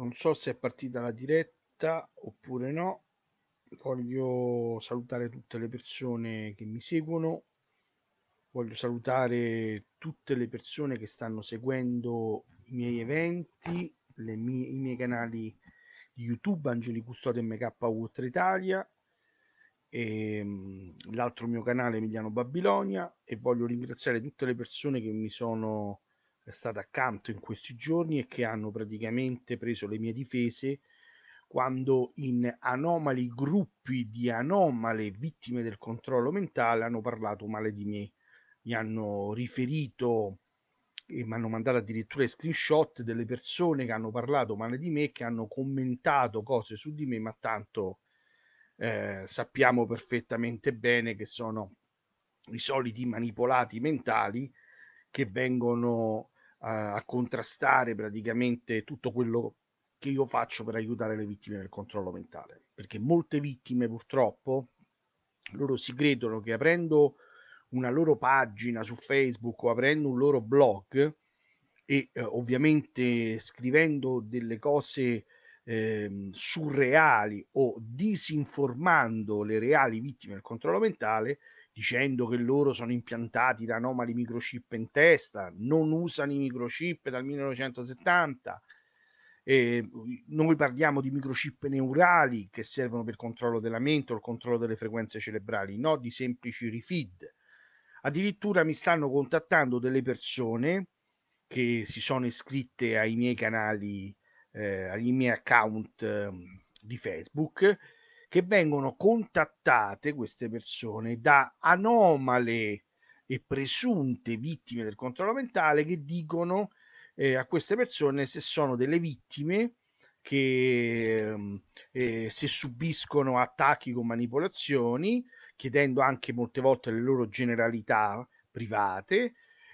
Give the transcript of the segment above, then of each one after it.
non so se è partita la diretta oppure no voglio salutare tutte le persone che mi seguono voglio salutare tutte le persone che stanno seguendo i miei eventi mie, i miei canali di youtube Angeli Custode MK Ultra Italia e ehm, l'altro mio canale Emiliano Babilonia e voglio ringraziare tutte le persone che mi sono è stata accanto in questi giorni e che hanno praticamente preso le mie difese quando in anomali gruppi di anomale vittime del controllo mentale hanno parlato male di me, mi hanno riferito e eh, mi hanno mandato addirittura screenshot delle persone che hanno parlato male di me, che hanno commentato cose su di me, ma tanto eh, sappiamo perfettamente bene che sono i soliti manipolati mentali che vengono a, a contrastare praticamente tutto quello che io faccio per aiutare le vittime del controllo mentale. Perché molte vittime purtroppo loro si credono che aprendo una loro pagina su Facebook o aprendo un loro blog e eh, ovviamente scrivendo delle cose eh, surreali o disinformando le reali vittime del controllo mentale, dicendo che loro sono impiantati da anomali microchip in testa, non usano i microchip dal 1970. Eh, mhmm, noi parliamo di microchip neurali che servono per il controllo della mente o il controllo delle frequenze cerebrali, no di semplici refeed. Addirittura mi stanno contattando delle persone che si sono iscritte ai miei canali, eh, ai miei account eh, di Facebook che vengono contattate queste persone da anomale e presunte vittime del controllo mentale che dicono eh, a queste persone se sono delle vittime che mm, eh, se subiscono attacchi con manipolazioni, chiedendo anche molte volte le loro generalità private,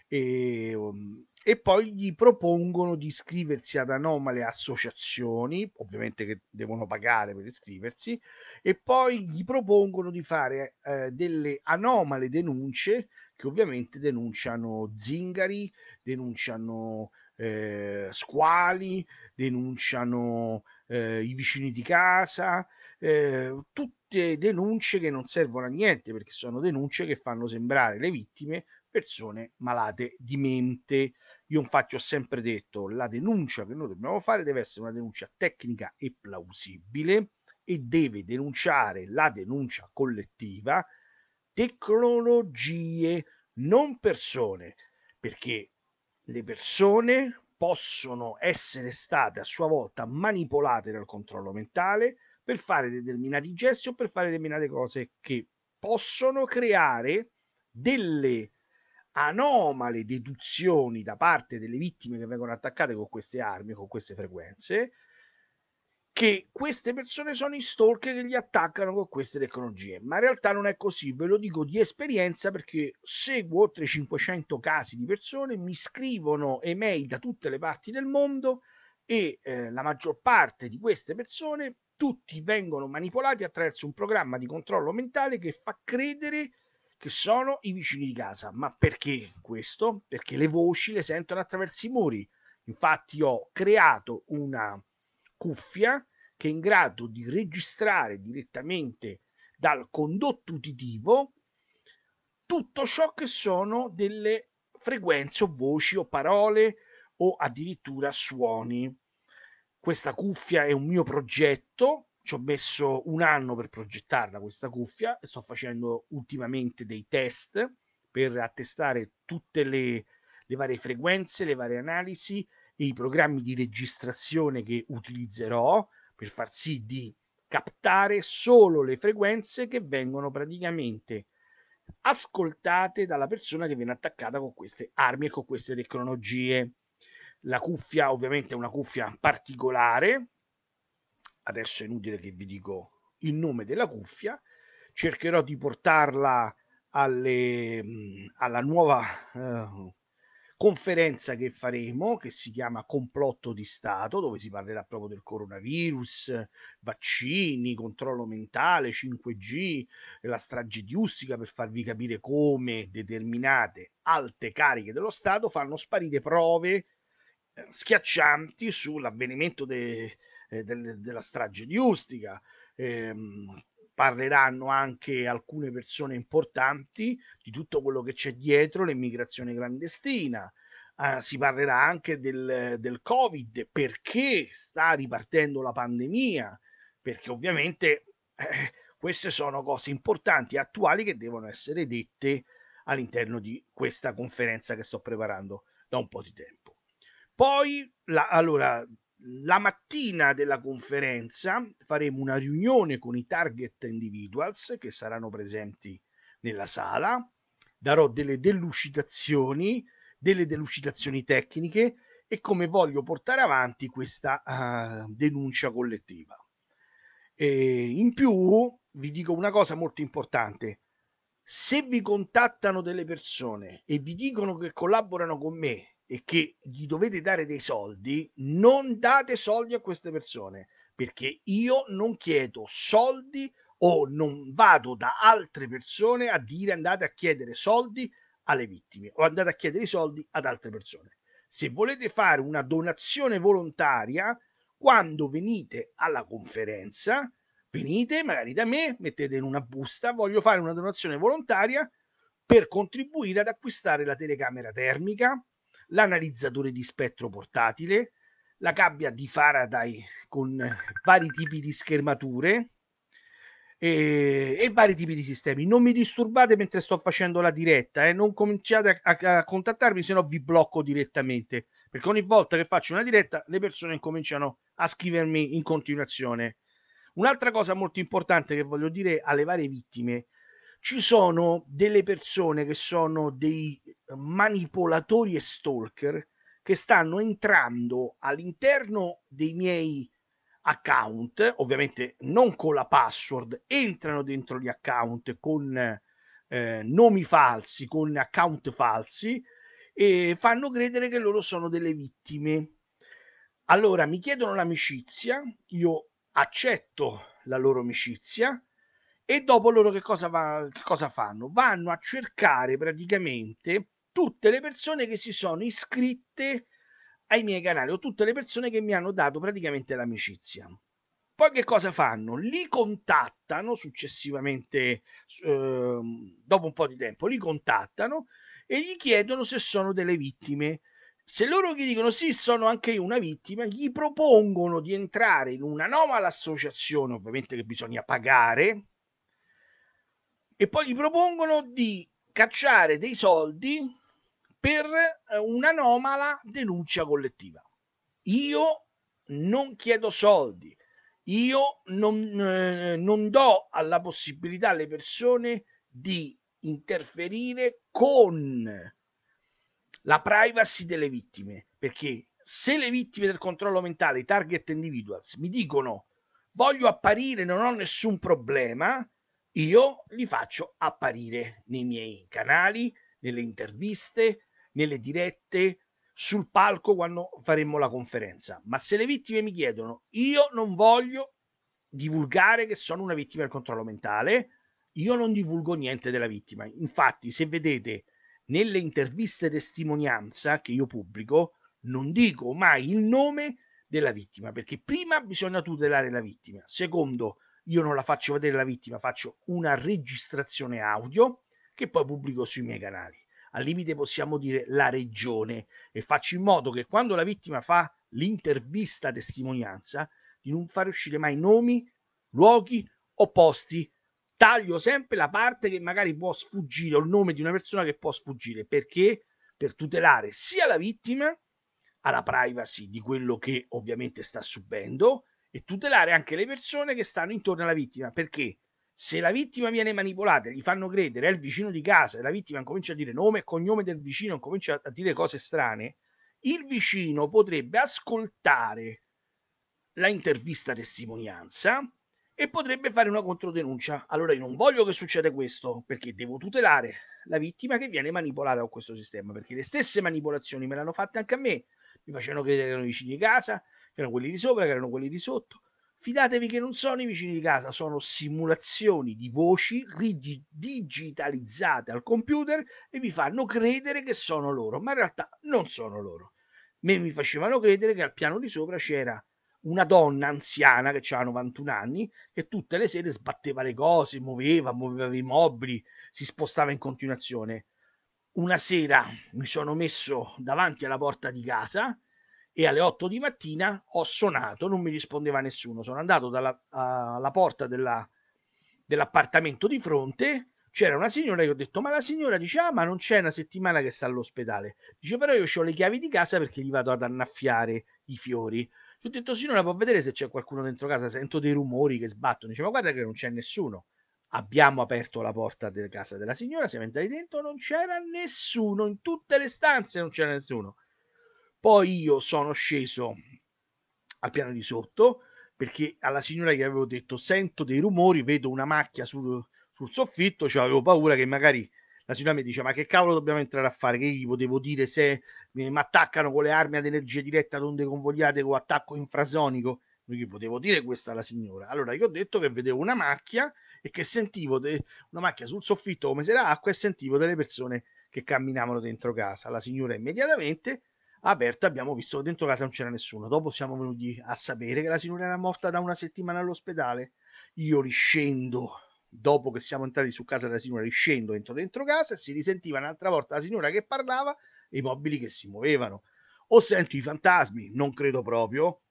e, mm, e poi gli propongono di iscriversi ad anomale associazioni, ovviamente che devono pagare per iscriversi, e poi gli propongono di fare eh, delle anomale denunce che ovviamente denunciano zingari, denunciano eh, squali, denunciano eh, i vicini di casa, eh, tutte denunce che non servono a niente perché sono denunce che fanno sembrare le vittime persone malate di mente io infatti ho sempre detto la denuncia che noi dobbiamo fare deve essere una denuncia tecnica e plausibile e deve denunciare la denuncia collettiva tecnologie, non persone, perché le persone possono essere state a sua volta manipolate dal controllo mentale per fare determinati gesti o per fare determinate cose che possono creare delle anomale deduzioni da parte delle vittime che vengono attaccate con queste armi, con queste frequenze, che queste persone sono i stalker che li attaccano con queste tecnologie. Ma in realtà non è così, ve lo dico di esperienza perché seguo oltre 500 casi di persone, mi scrivono email da tutte le parti del mondo e eh, la maggior parte di queste persone tutti vengono manipolati attraverso un programma di controllo mentale che fa credere che sono i vicini di casa. Ma perché questo? Perché le voci le sentono attraverso i muri. Infatti ho creato una cuffia che è in grado di registrare direttamente dal condotto uditivo tutto ciò che sono delle frequenze o voci o parole o addirittura suoni. Questa cuffia è un mio progetto ci ho messo un anno per progettarla questa cuffia e sto facendo ultimamente dei test per attestare tutte le, le varie frequenze, le varie analisi e i programmi di registrazione che utilizzerò per far sì di captare solo le frequenze che vengono praticamente ascoltate dalla persona che viene attaccata con queste armi e con queste tecnologie. La cuffia ovviamente è una cuffia particolare adesso è inutile che vi dico il nome della cuffia, cercherò di portarla alle, alla nuova eh, conferenza che faremo, che si chiama Complotto di Stato, dove si parlerà proprio del coronavirus, vaccini, controllo mentale, 5G, la strage di Ustica per farvi capire come determinate alte cariche dello Stato fanno sparire prove eh, schiaccianti sull'avvenimento de, eh, del, della strage di Ustica. Ehm, parleranno anche alcune persone importanti di tutto quello che c'è dietro l'immigrazione clandestina. Eh, si parlerà anche del, del Covid, perché sta ripartendo la pandemia, perché ovviamente eh, queste sono cose importanti e attuali che devono essere dette all'interno di questa conferenza che sto preparando da un po' di tempo. Poi, la, allora, la mattina della conferenza faremo una riunione con i target individuals che saranno presenti nella sala, darò delle delucidazioni, delle delucidazioni tecniche e come voglio portare avanti questa uh, denuncia collettiva. E in più vi dico una cosa molto importante. Se vi contattano delle persone e vi dicono che collaborano con me e che gli dovete dare dei soldi, non date soldi a queste persone perché io non chiedo soldi o non vado da altre persone a dire andate a chiedere soldi alle vittime o andate a chiedere i soldi ad altre persone. Se volete fare una donazione volontaria, quando venite alla conferenza, venite magari da me, mettete in una busta, voglio fare una donazione volontaria per contribuire ad acquistare la telecamera termica, l'analizzatore di spettro portatile, la gabbia di Faraday con vari tipi di schermature e, e, vari tipi di sistemi. Non mi disturbate mentre sto facendo la diretta, eh? non cominciate a, a, a contattarmi, se no vi blocco direttamente, perché ogni volta che faccio una diretta le persone cominciano a scrivermi in continuazione. Un'altra cosa molto importante che voglio dire alle varie vittime ci sono delle persone che sono dei manipolatori e stalker che stanno entrando all'interno dei miei account, ovviamente non con la password, entrano dentro gli account con eh, nomi falsi, con account falsi e fanno credere che loro sono delle vittime. Allora mi chiedono l'amicizia, io accetto la loro amicizia, e dopo loro che cosa, va, che cosa fanno? Vanno a cercare praticamente tutte le persone che si sono iscritte ai miei canali o tutte le persone che mi hanno dato praticamente l'amicizia. Poi che cosa fanno? Li contattano successivamente, eh, dopo un po' di tempo, li contattano e gli chiedono se sono delle vittime. Se loro gli dicono sì, sono anche io una vittima, gli propongono di entrare in un'anomala associazione, ovviamente che bisogna pagare, e poi gli propongono di cacciare dei soldi per eh, un'anomala denuncia collettiva. Io non chiedo soldi, io non, eh, non do alla possibilità alle persone di interferire con la privacy delle vittime, perché se le vittime del controllo mentale, i target individuals, mi dicono voglio apparire, non ho nessun problema, io li faccio apparire nei miei canali, nelle interviste, nelle dirette, sul palco quando faremo la conferenza. Ma se le vittime mi chiedono, io non voglio divulgare che sono una vittima del controllo mentale, io non divulgo niente della vittima. Infatti, se vedete nelle interviste testimonianza che io pubblico, non dico mai il nome della vittima, perché prima bisogna tutelare la vittima, secondo io non la faccio vedere la vittima, faccio una registrazione audio che poi pubblico sui miei canali. Al limite possiamo dire la regione e faccio in modo che quando la vittima fa l'intervista testimonianza di non fare uscire mai nomi, luoghi o posti. Taglio sempre la parte che magari può sfuggire o il nome di una persona che può sfuggire perché per tutelare sia la vittima alla privacy di quello che ovviamente sta subendo e tutelare anche le persone che stanno intorno alla vittima, perché se la vittima viene manipolata, gli fanno credere, è il vicino di casa, e la vittima comincia a dire nome e cognome del vicino, comincia a dire cose strane, il vicino potrebbe ascoltare la intervista testimonianza e potrebbe fare una controdenuncia. Allora io non voglio che succeda questo perché devo tutelare la vittima che viene manipolata con questo sistema, perché le stesse manipolazioni me l'hanno hanno fatte anche a me, mi facevano credere che erano vicini di casa, erano quelli di sopra, che erano quelli di sotto. Fidatevi che non sono i vicini di casa, sono simulazioni di voci digitalizzate al computer e vi fanno credere che sono loro, ma in realtà non sono loro. Me mi facevano credere che al piano di sopra c'era una donna anziana che aveva 91 anni che tutte le sere sbatteva le cose, muoveva, muoveva i mobili, si spostava in continuazione. Una sera mi sono messo davanti alla porta di casa e alle 8 di mattina ho suonato, non mi rispondeva nessuno. Sono andato dalla, alla porta della, dell'appartamento di fronte, c'era una signora e ho detto, ma la signora dice, ah, ma non c'è una settimana che sta all'ospedale. Dice, però io ho le chiavi di casa perché gli vado ad annaffiare i fiori. Gli ho detto, signora, può vedere se c'è qualcuno dentro casa, sento dei rumori che sbattono. Dice, ma guarda che non c'è nessuno. Abbiamo aperto la porta della casa della signora, siamo entrati dentro, non c'era nessuno, in tutte le stanze non c'era nessuno poi io sono sceso al piano di sotto perché alla signora gli avevo detto sento dei rumori, vedo una macchia sul, sul soffitto, cioè avevo paura che magari la signora mi dice ma che cavolo dobbiamo entrare a fare, che gli potevo dire se mi attaccano con le armi ad energia diretta onde convogliate con attacco infrasonico, non gli potevo dire questa alla signora. Allora gli ho detto che vedevo una macchia e che sentivo de- una macchia sul soffitto come se era acqua e sentivo delle persone che camminavano dentro casa. La signora immediatamente aperta, abbiamo visto che dentro casa non c'era nessuno. Dopo siamo venuti a sapere che la signora era morta da una settimana all'ospedale. Io riscendo, dopo che siamo entrati su casa della signora, riscendo entro dentro casa e si risentiva un'altra volta la signora che parlava e i mobili che si muovevano. O sento i fantasmi, non credo proprio,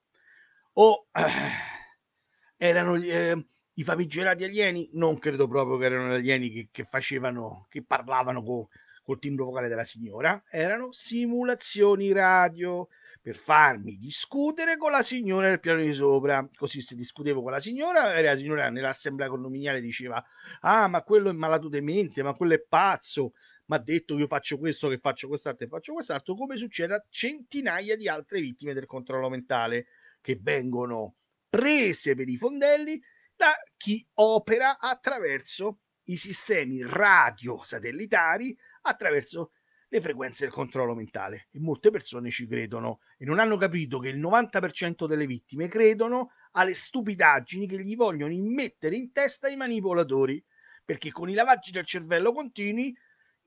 o eh, erano eh, i famigerati alieni, non credo proprio che erano gli alieni che, che facevano, che parlavano con col timbro vocale della signora erano simulazioni radio per farmi discutere con la signora del piano di sopra. Così se discutevo con la signora, eh, la signora nell'assemblea condominiale diceva ah ma quello è malato di mente, ma quello è pazzo, mi ha detto che io faccio questo, che faccio quest'altro e faccio quest'altro, come succede a centinaia di altre vittime del controllo mentale che vengono prese per i fondelli da chi opera attraverso i sistemi radio satellitari attraverso le frequenze del controllo mentale e molte persone ci credono e non hanno capito che il 90% delle vittime credono alle stupidaggini che gli vogliono immettere in testa i manipolatori perché con i lavaggi del cervello continui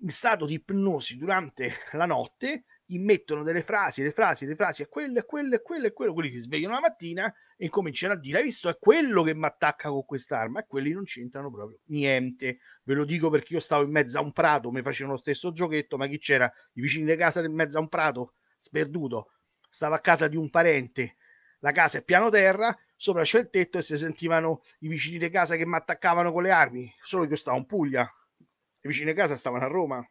in stato di ipnosi durante la notte immettono delle frasi, le frasi, le frasi, e quello, e quello, e quello, e quello, quelli si svegliano la mattina e cominciano a dire, hai visto, è quello che mi attacca con quest'arma, e quelli non c'entrano proprio niente, ve lo dico perché io stavo in mezzo a un prato, mi facevano lo stesso giochetto, ma chi c'era? I vicini di casa in mezzo a un prato, sperduto, stavo a casa di un parente, la casa è piano terra, sopra c'è il tetto e si sentivano i vicini di casa che mi attaccavano con le armi, solo che io stavo in Puglia, i vicini di casa stavano a Roma,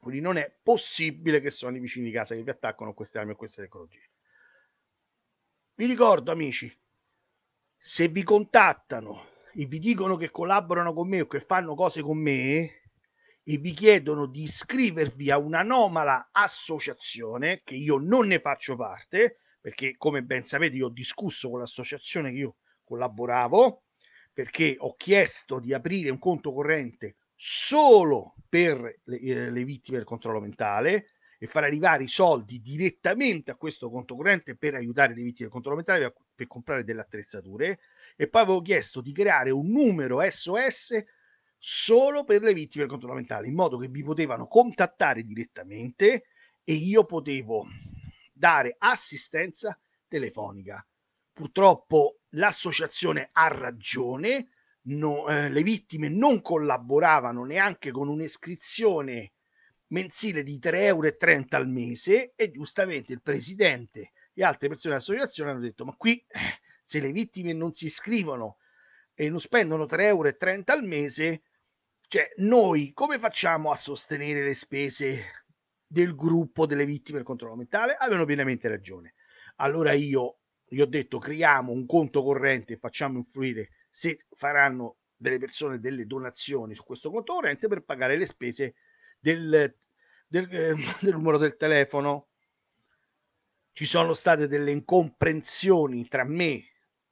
quindi non è possibile che sono i vicini di casa che vi attaccano queste armi o queste tecnologie. Vi ricordo, amici, se vi contattano e vi dicono che collaborano con me o che fanno cose con me e vi chiedono di iscrivervi a un'anomala associazione che io non ne faccio parte, perché come ben sapete io ho discusso con l'associazione che io collaboravo, perché ho chiesto di aprire un conto corrente solo per le, eh, le vittime del controllo mentale e far arrivare i soldi direttamente a questo conto corrente per aiutare le vittime del controllo mentale per, per comprare delle attrezzature e poi avevo chiesto di creare un numero SOS solo per le vittime del controllo mentale in modo che mi potevano contattare direttamente e io potevo dare assistenza telefonica purtroppo l'associazione ha ragione no, eh, le vittime non collaboravano neanche con un'iscrizione mensile di 3,30 euro al mese e giustamente il presidente e altre persone dell'associazione hanno detto ma qui eh, se le vittime non si iscrivono e non spendono 3,30 euro al mese cioè noi come facciamo a sostenere le spese del gruppo delle vittime del controllo mentale avevano pienamente ragione allora io gli ho detto creiamo un conto corrente e facciamo influire se faranno delle persone delle donazioni su questo conto corrente per pagare le spese del, del, ehm, del numero del telefono. Ci sono state delle incomprensioni tra me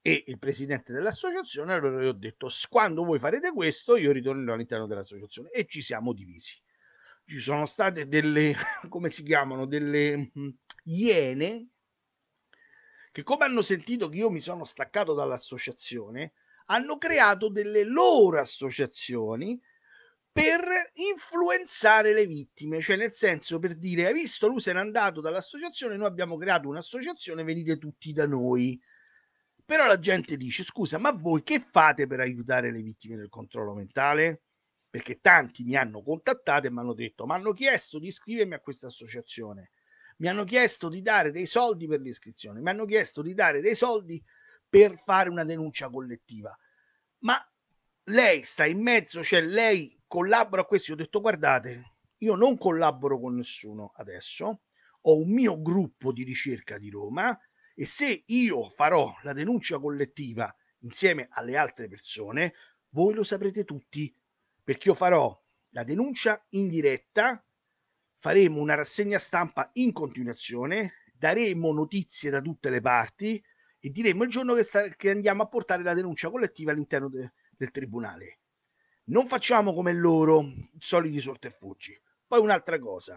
e il presidente dell'associazione, allora io ho detto quando voi farete questo io ritornerò all'interno dell'associazione e ci siamo divisi. Ci sono state delle, come si chiamano, delle mm, iene che come hanno sentito che io mi sono staccato dall'associazione, hanno creato delle loro associazioni per influenzare le vittime, cioè nel senso per dire hai visto lui se n'è andato dall'associazione, noi abbiamo creato un'associazione, venite tutti da noi. Però la gente dice scusa, ma voi che fate per aiutare le vittime del controllo mentale? Perché tanti mi hanno contattato e mi hanno detto, mi hanno chiesto di iscrivermi a questa associazione, mi hanno chiesto di dare dei soldi per l'iscrizione, mi hanno chiesto di dare dei soldi Per per fare una denuncia collettiva. Ma lei sta in mezzo, cioè lei collabora a questo. Io ho detto guardate, io non collaboro con nessuno adesso, ho un mio gruppo di ricerca di Roma e se io farò la denuncia collettiva insieme alle altre persone, voi lo saprete tutti, perché io farò la denuncia in diretta, faremo una rassegna stampa in continuazione, daremo notizie da tutte le parti, e diremo il giorno che, sta, che andiamo a portare la denuncia collettiva all'interno de, del tribunale. Non facciamo come loro, soliti sortefuggi. Poi un'altra cosa,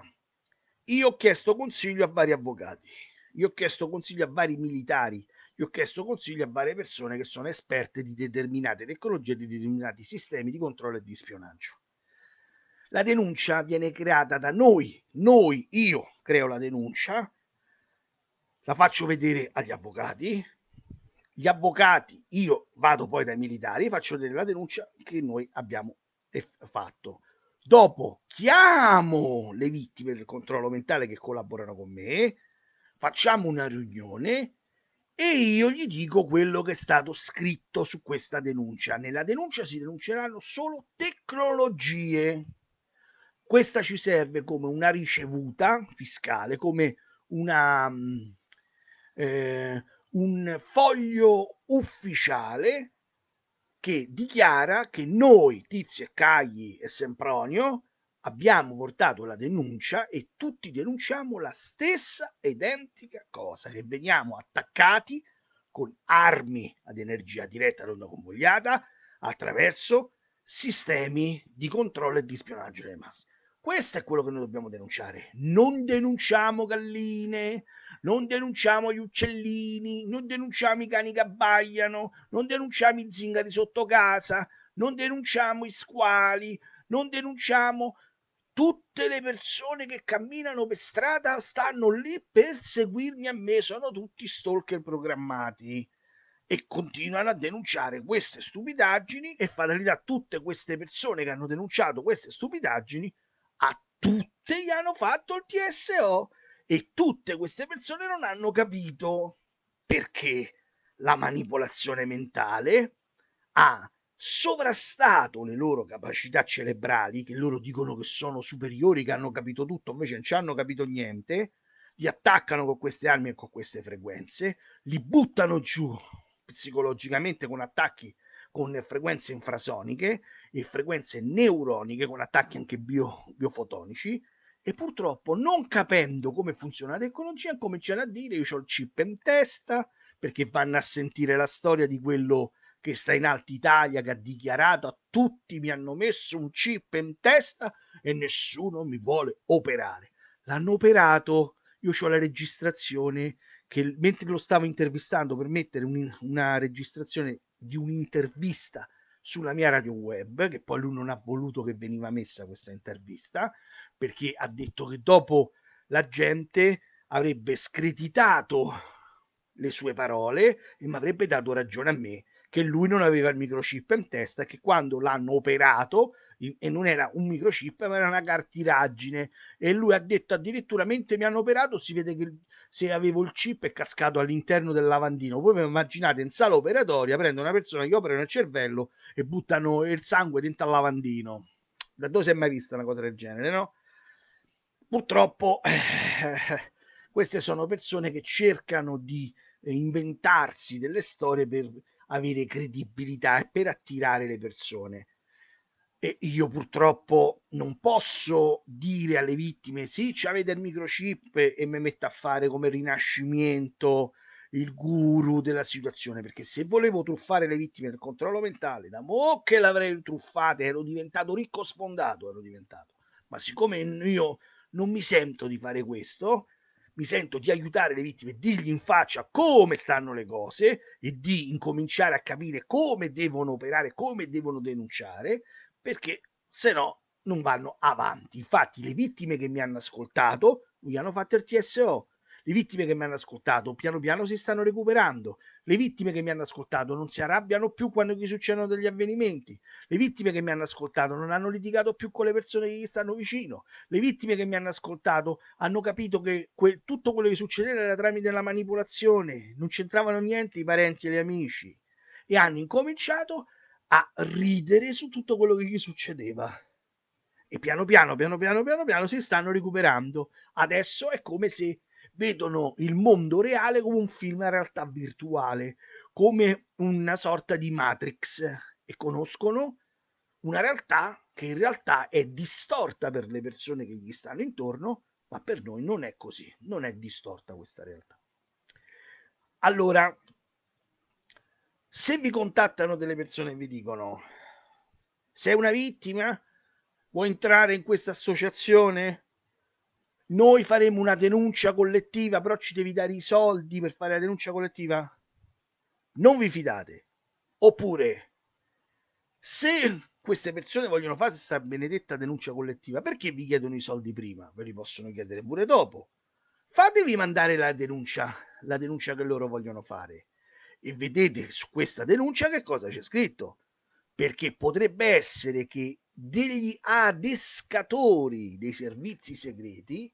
io ho chiesto consiglio a vari avvocati, io ho chiesto consiglio a vari militari, io ho chiesto consiglio a varie persone che sono esperte di determinate tecnologie, di determinati sistemi di controllo e di spionaggio. La denuncia viene creata da noi, noi, io creo la denuncia, la faccio vedere agli avvocati, gli avvocati, io vado poi dai militari e faccio vedere la denuncia che noi abbiamo eh, fatto. Dopo chiamo le vittime del controllo mentale che collaborano con me, facciamo una riunione e io gli dico quello che è stato scritto su questa denuncia. Nella denuncia si denunceranno solo tecnologie. Questa ci serve come una ricevuta fiscale, come una... Mm, eh, un foglio ufficiale che dichiara che noi, Tizio e Cagli e Sempronio, abbiamo portato la denuncia e tutti denunciamo la stessa identica cosa, che veniamo attaccati con armi ad energia diretta non convogliata attraverso sistemi di controllo e di spionaggio delle masse. Questo è quello che noi dobbiamo denunciare. Non denunciamo galline, non denunciamo gli uccellini, non denunciamo i cani che abbaiano, non denunciamo i zingari sotto casa, non denunciamo i squali, non denunciamo tutte le persone che camminano per strada stanno lì per seguirmi a me, sono tutti stalker programmati e continuano a denunciare queste stupidaggini e fatalità tutte queste persone che hanno denunciato queste stupidaggini a tutte gli hanno fatto il TSO e tutte queste persone non hanno capito perché la manipolazione mentale ha sovrastato le loro capacità cerebrali, che loro dicono che sono superiori, che hanno capito tutto, invece non ci hanno capito niente, li attaccano con queste armi e con queste frequenze, li buttano giù psicologicamente con attacchi con frequenze infrasoniche e frequenze neuroniche con attacchi anche bio, biofotonici e purtroppo non capendo come funziona la tecnologia cominciano a dire io ho il chip in testa perché vanno a sentire la storia di quello che sta in Alta Italia che ha dichiarato a tutti mi hanno messo un chip in testa e nessuno mi vuole operare. L'hanno operato, io ho la registrazione che mentre lo stavo intervistando per mettere un, una registrazione di un'intervista sulla mia radio web, che poi lui non ha voluto che veniva messa questa intervista, perché ha detto che dopo la gente avrebbe screditato le sue parole e mi avrebbe dato ragione a me che lui non aveva il microchip in testa e che quando l'hanno operato e non era un microchip ma era una cartiragine e lui ha detto addirittura mentre mi hanno operato si vede che se avevo il chip e cascato all'interno del lavandino. Voi vi immaginate in sala operatoria prendo una persona che opera nel cervello e buttano il sangue dentro al lavandino. Da dove si è mai vista una cosa del genere, no? Purtroppo eh, queste sono persone che cercano di inventarsi delle storie per avere credibilità e per attirare le persone. E io purtroppo non posso dire alle vittime sì, avete il microchip e mi metto a fare come rinascimento il guru della situazione perché se volevo truffare le vittime del controllo mentale da mo che l'avrei truffate ero diventato ricco sfondato ero diventato ma siccome io non mi sento di fare questo mi sento di aiutare le vittime dirgli in faccia come stanno le cose e di incominciare a capire come devono operare come devono denunciare perché se no non vanno avanti. Infatti le vittime che mi hanno ascoltato mi hanno fatto il TSO, le vittime che mi hanno ascoltato piano piano si stanno recuperando, le vittime che mi hanno ascoltato non si arrabbiano più quando gli succedono degli avvenimenti, le vittime che mi hanno ascoltato non hanno litigato più con le persone che gli stanno vicino, le vittime che mi hanno ascoltato hanno capito che que- tutto quello che succedeva era tramite la manipolazione, non c'entravano niente i parenti e gli amici e hanno incominciato a ridere su tutto quello che gli succedeva. E piano piano, piano piano, piano piano si stanno recuperando. Adesso è come se vedono il mondo reale come un film a realtà virtuale, come una sorta di Matrix e conoscono una realtà che in realtà è distorta per le persone che gli stanno intorno, ma per noi non è così, non è distorta questa realtà. Allora, se vi contattano delle persone e vi dicono sei una vittima, vuoi entrare in questa associazione? Noi faremo una denuncia collettiva, però ci devi dare i soldi per fare la denuncia collettiva. Non vi fidate. Oppure, se queste persone vogliono fare questa benedetta denuncia collettiva, perché vi chiedono i soldi prima? Ve li possono chiedere pure dopo. Fatevi mandare la denuncia, la denuncia che loro vogliono fare e vedete su questa denuncia che cosa c'è scritto, perché potrebbe essere che degli adescatori dei servizi segreti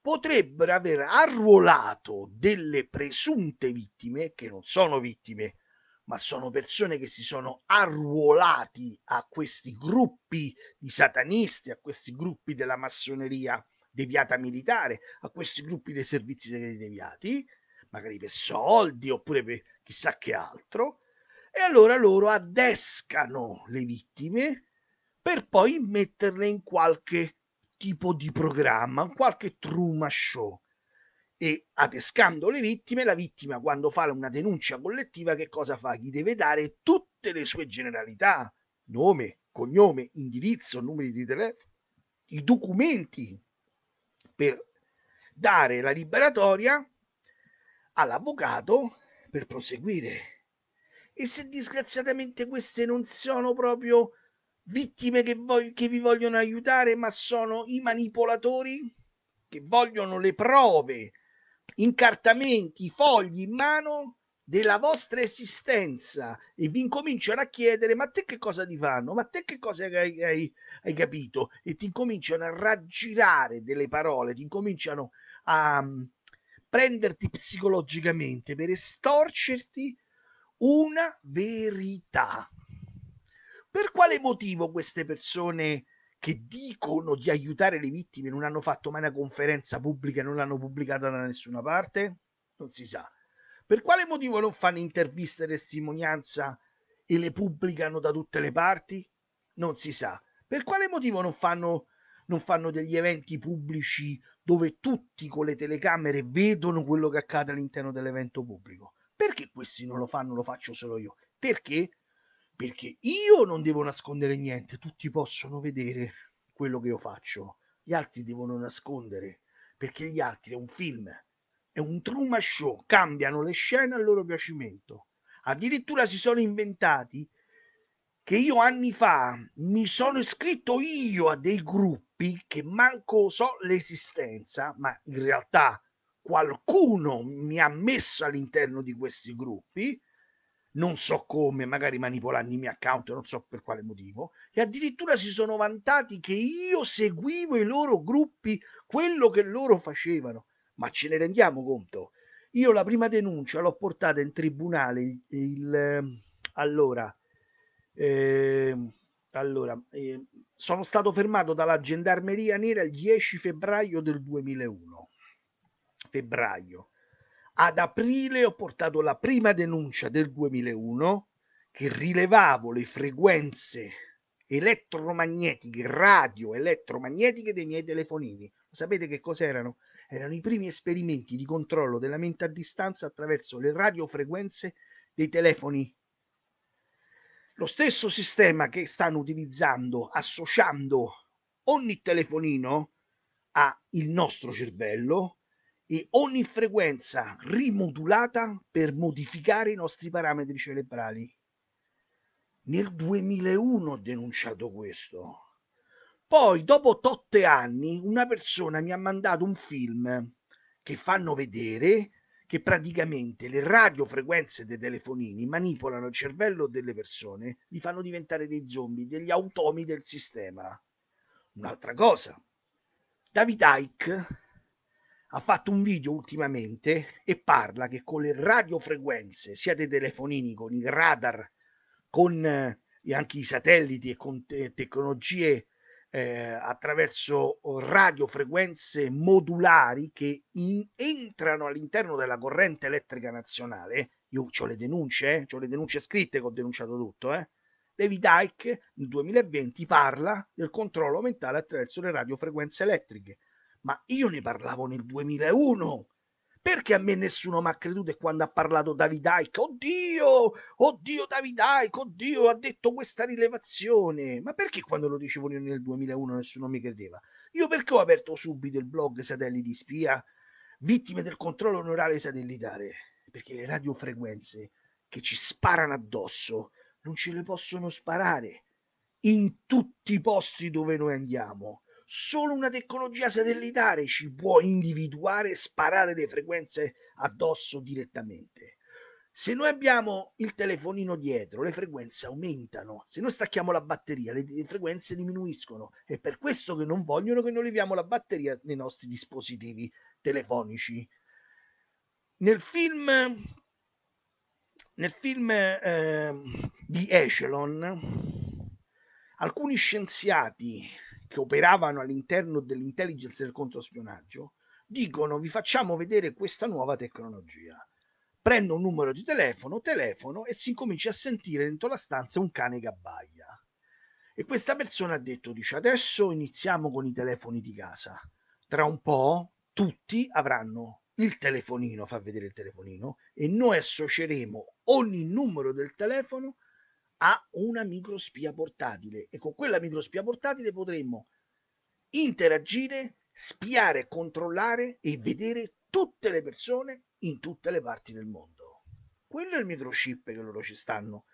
potrebbero aver arruolato delle presunte vittime, che non sono vittime, ma sono persone che si sono arruolati a questi gruppi di satanisti, a questi gruppi della massoneria deviata militare, a questi gruppi dei servizi segreti deviati, magari per soldi oppure per chissà che altro, e allora loro adescano le vittime per poi metterle in qualche tipo di programma, in qualche truma Show. E adescando le vittime, la vittima quando fa una denuncia collettiva che cosa fa? Gli deve dare tutte le sue generalità, nome, cognome, indirizzo, numeri di telefono, i documenti per dare la liberatoria all'avvocato per proseguire. E se disgraziatamente queste non sono proprio vittime che, vog- che vi vogliono aiutare, ma sono i manipolatori che vogliono le prove, incartamenti, fogli in mano della vostra esistenza e vi incominciano a chiedere ma te che cosa ti fanno, ma te che cosa hai, hai, hai capito e ti incominciano a raggirare delle parole, ti incominciano a, prenderti psicologicamente, per estorcerti una verità. Per quale motivo queste persone che dicono di aiutare le vittime non hanno fatto mai una conferenza pubblica e non l'hanno pubblicata da nessuna parte? Non si sa. Per quale motivo non fanno interviste e testimonianza e le pubblicano da tutte le parti? Non si sa. Per quale motivo non fanno non fanno degli eventi pubblici dove tutti con le telecamere vedono quello che accade all'interno dell'evento pubblico. Perché questi non lo fanno, lo faccio solo io? Perché? Perché io non devo nascondere niente, tutti possono vedere quello che io faccio. Gli altri devono nascondere, perché gli altri è un film, è un truma show, cambiano le scene al loro piacimento. Addirittura si sono inventati che io anni fa mi sono iscritto io a dei gruppi gruppi che manco so l'esistenza, ma in realtà qualcuno mi ha messo all'interno di questi gruppi, non so come, magari manipolando i miei account, non so per quale motivo, e addirittura si sono vantati che io seguivo i loro gruppi, quello che loro facevano. Ma ce ne rendiamo conto? Io la prima denuncia l'ho portata in tribunale il, il ehm, allora eh, allora eh, sono stato fermato dalla gendarmeria nera il 10 febbraio del 2001. Febbraio. Ad aprile ho portato la prima denuncia del 2001 che rilevavo le frequenze elettromagnetiche, radio elettromagnetiche dei miei telefonini. Sapete che cos'erano? Erano i primi esperimenti di controllo della mente a distanza attraverso le radiofrequenze dei telefoni lo stesso sistema che stanno utilizzando associando ogni telefonino al nostro cervello e ogni frequenza rimodulata per modificare i nostri parametri cerebrali. Nel 2001 ho denunciato questo. Poi, dopo totte anni, una persona mi ha mandato un film che fanno vedere che praticamente le radiofrequenze dei telefonini manipolano il cervello delle persone, li fanno diventare dei zombie, degli automi del sistema. Un'altra cosa, David Icke ha fatto un video ultimamente e parla che con le radiofrequenze, sia dei telefonini, con i radar, con eh, anche i satelliti e con te- tecnologie eh, attraverso oh, radiofrequenze modulari che in, entrano all'interno della corrente elettrica nazionale. Io ho le denunce, eh, ho le denunce scritte che ho denunciato tutto. Eh. David Icke nel 2020 parla del controllo mentale attraverso le radiofrequenze elettriche. Ma io ne parlavo nel 2001 perché a me nessuno mi ha creduto e quando ha parlato Icke, oddio, oddio Icke, oddio, ha detto questa rilevazione. Ma perché quando lo dicevo io nel 2001 nessuno mi credeva? Io perché ho aperto subito il blog Satelliti Spia, vittime del controllo onorale satellitare? Perché le radiofrequenze che ci sparano addosso non ce le possono sparare in tutti i posti dove noi andiamo. Solo una tecnologia satellitare ci può individuare e sparare le frequenze addosso direttamente. Se noi abbiamo il telefonino dietro, le frequenze aumentano. Se noi stacchiamo la batteria, le, frequenze diminuiscono. È per questo che non vogliono che noi leviamo la batteria nei nostri dispositivi telefonici. Nel film, nel film eh, di Echelon, alcuni scienziati che operavano all'interno dell'intelligence del controspionaggio dicono vi facciamo vedere questa nuova tecnologia. Prendo un numero di telefono, telefono e si incomincia a sentire dentro la stanza un cane che abbaia. E questa persona ha detto, dice adesso iniziamo con i telefoni di casa. Tra un po' tutti avranno il telefonino, fa vedere il telefonino, e noi associeremo ogni numero del telefono a una microspia portatile e con quella microspia portatile potremmo interagire, spiare, controllare e vedere tutte le persone in tutte le parti del mondo. Quello è il microchip che loro ci stanno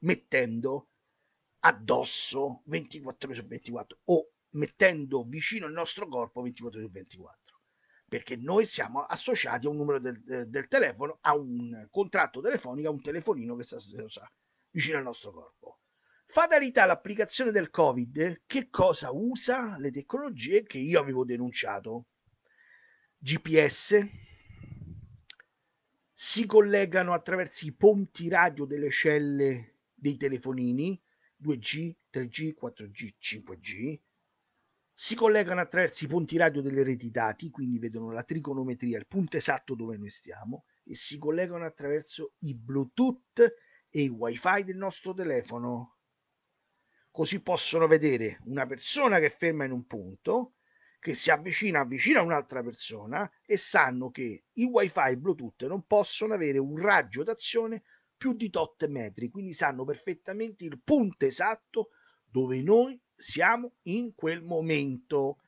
mettendo addosso 24 ore su 24 o mettendo vicino il nostro corpo 24 ore su 24 perché noi siamo associati a un numero del, del telefono, a un contratto telefonico, a un telefonino che sta, sta, sta vicino al nostro corpo. Fatalità l'applicazione del Covid, che cosa usa le tecnologie che io avevo denunciato? GPS, si collegano attraverso i ponti radio delle celle dei telefonini 2G, 3G, 4G, 5G, si collegano attraverso i ponti radio delle reti dati, quindi vedono la trigonometria, il punto esatto dove noi stiamo, e si collegano attraverso i Bluetooth e il wifi del nostro telefono. Così possono vedere una persona che ferma in un punto, che si avvicina avvicina a un'altra persona e sanno che i wifi bluetooth non possono avere un raggio d'azione più di tot metri, quindi sanno perfettamente il punto esatto dove noi siamo in quel momento.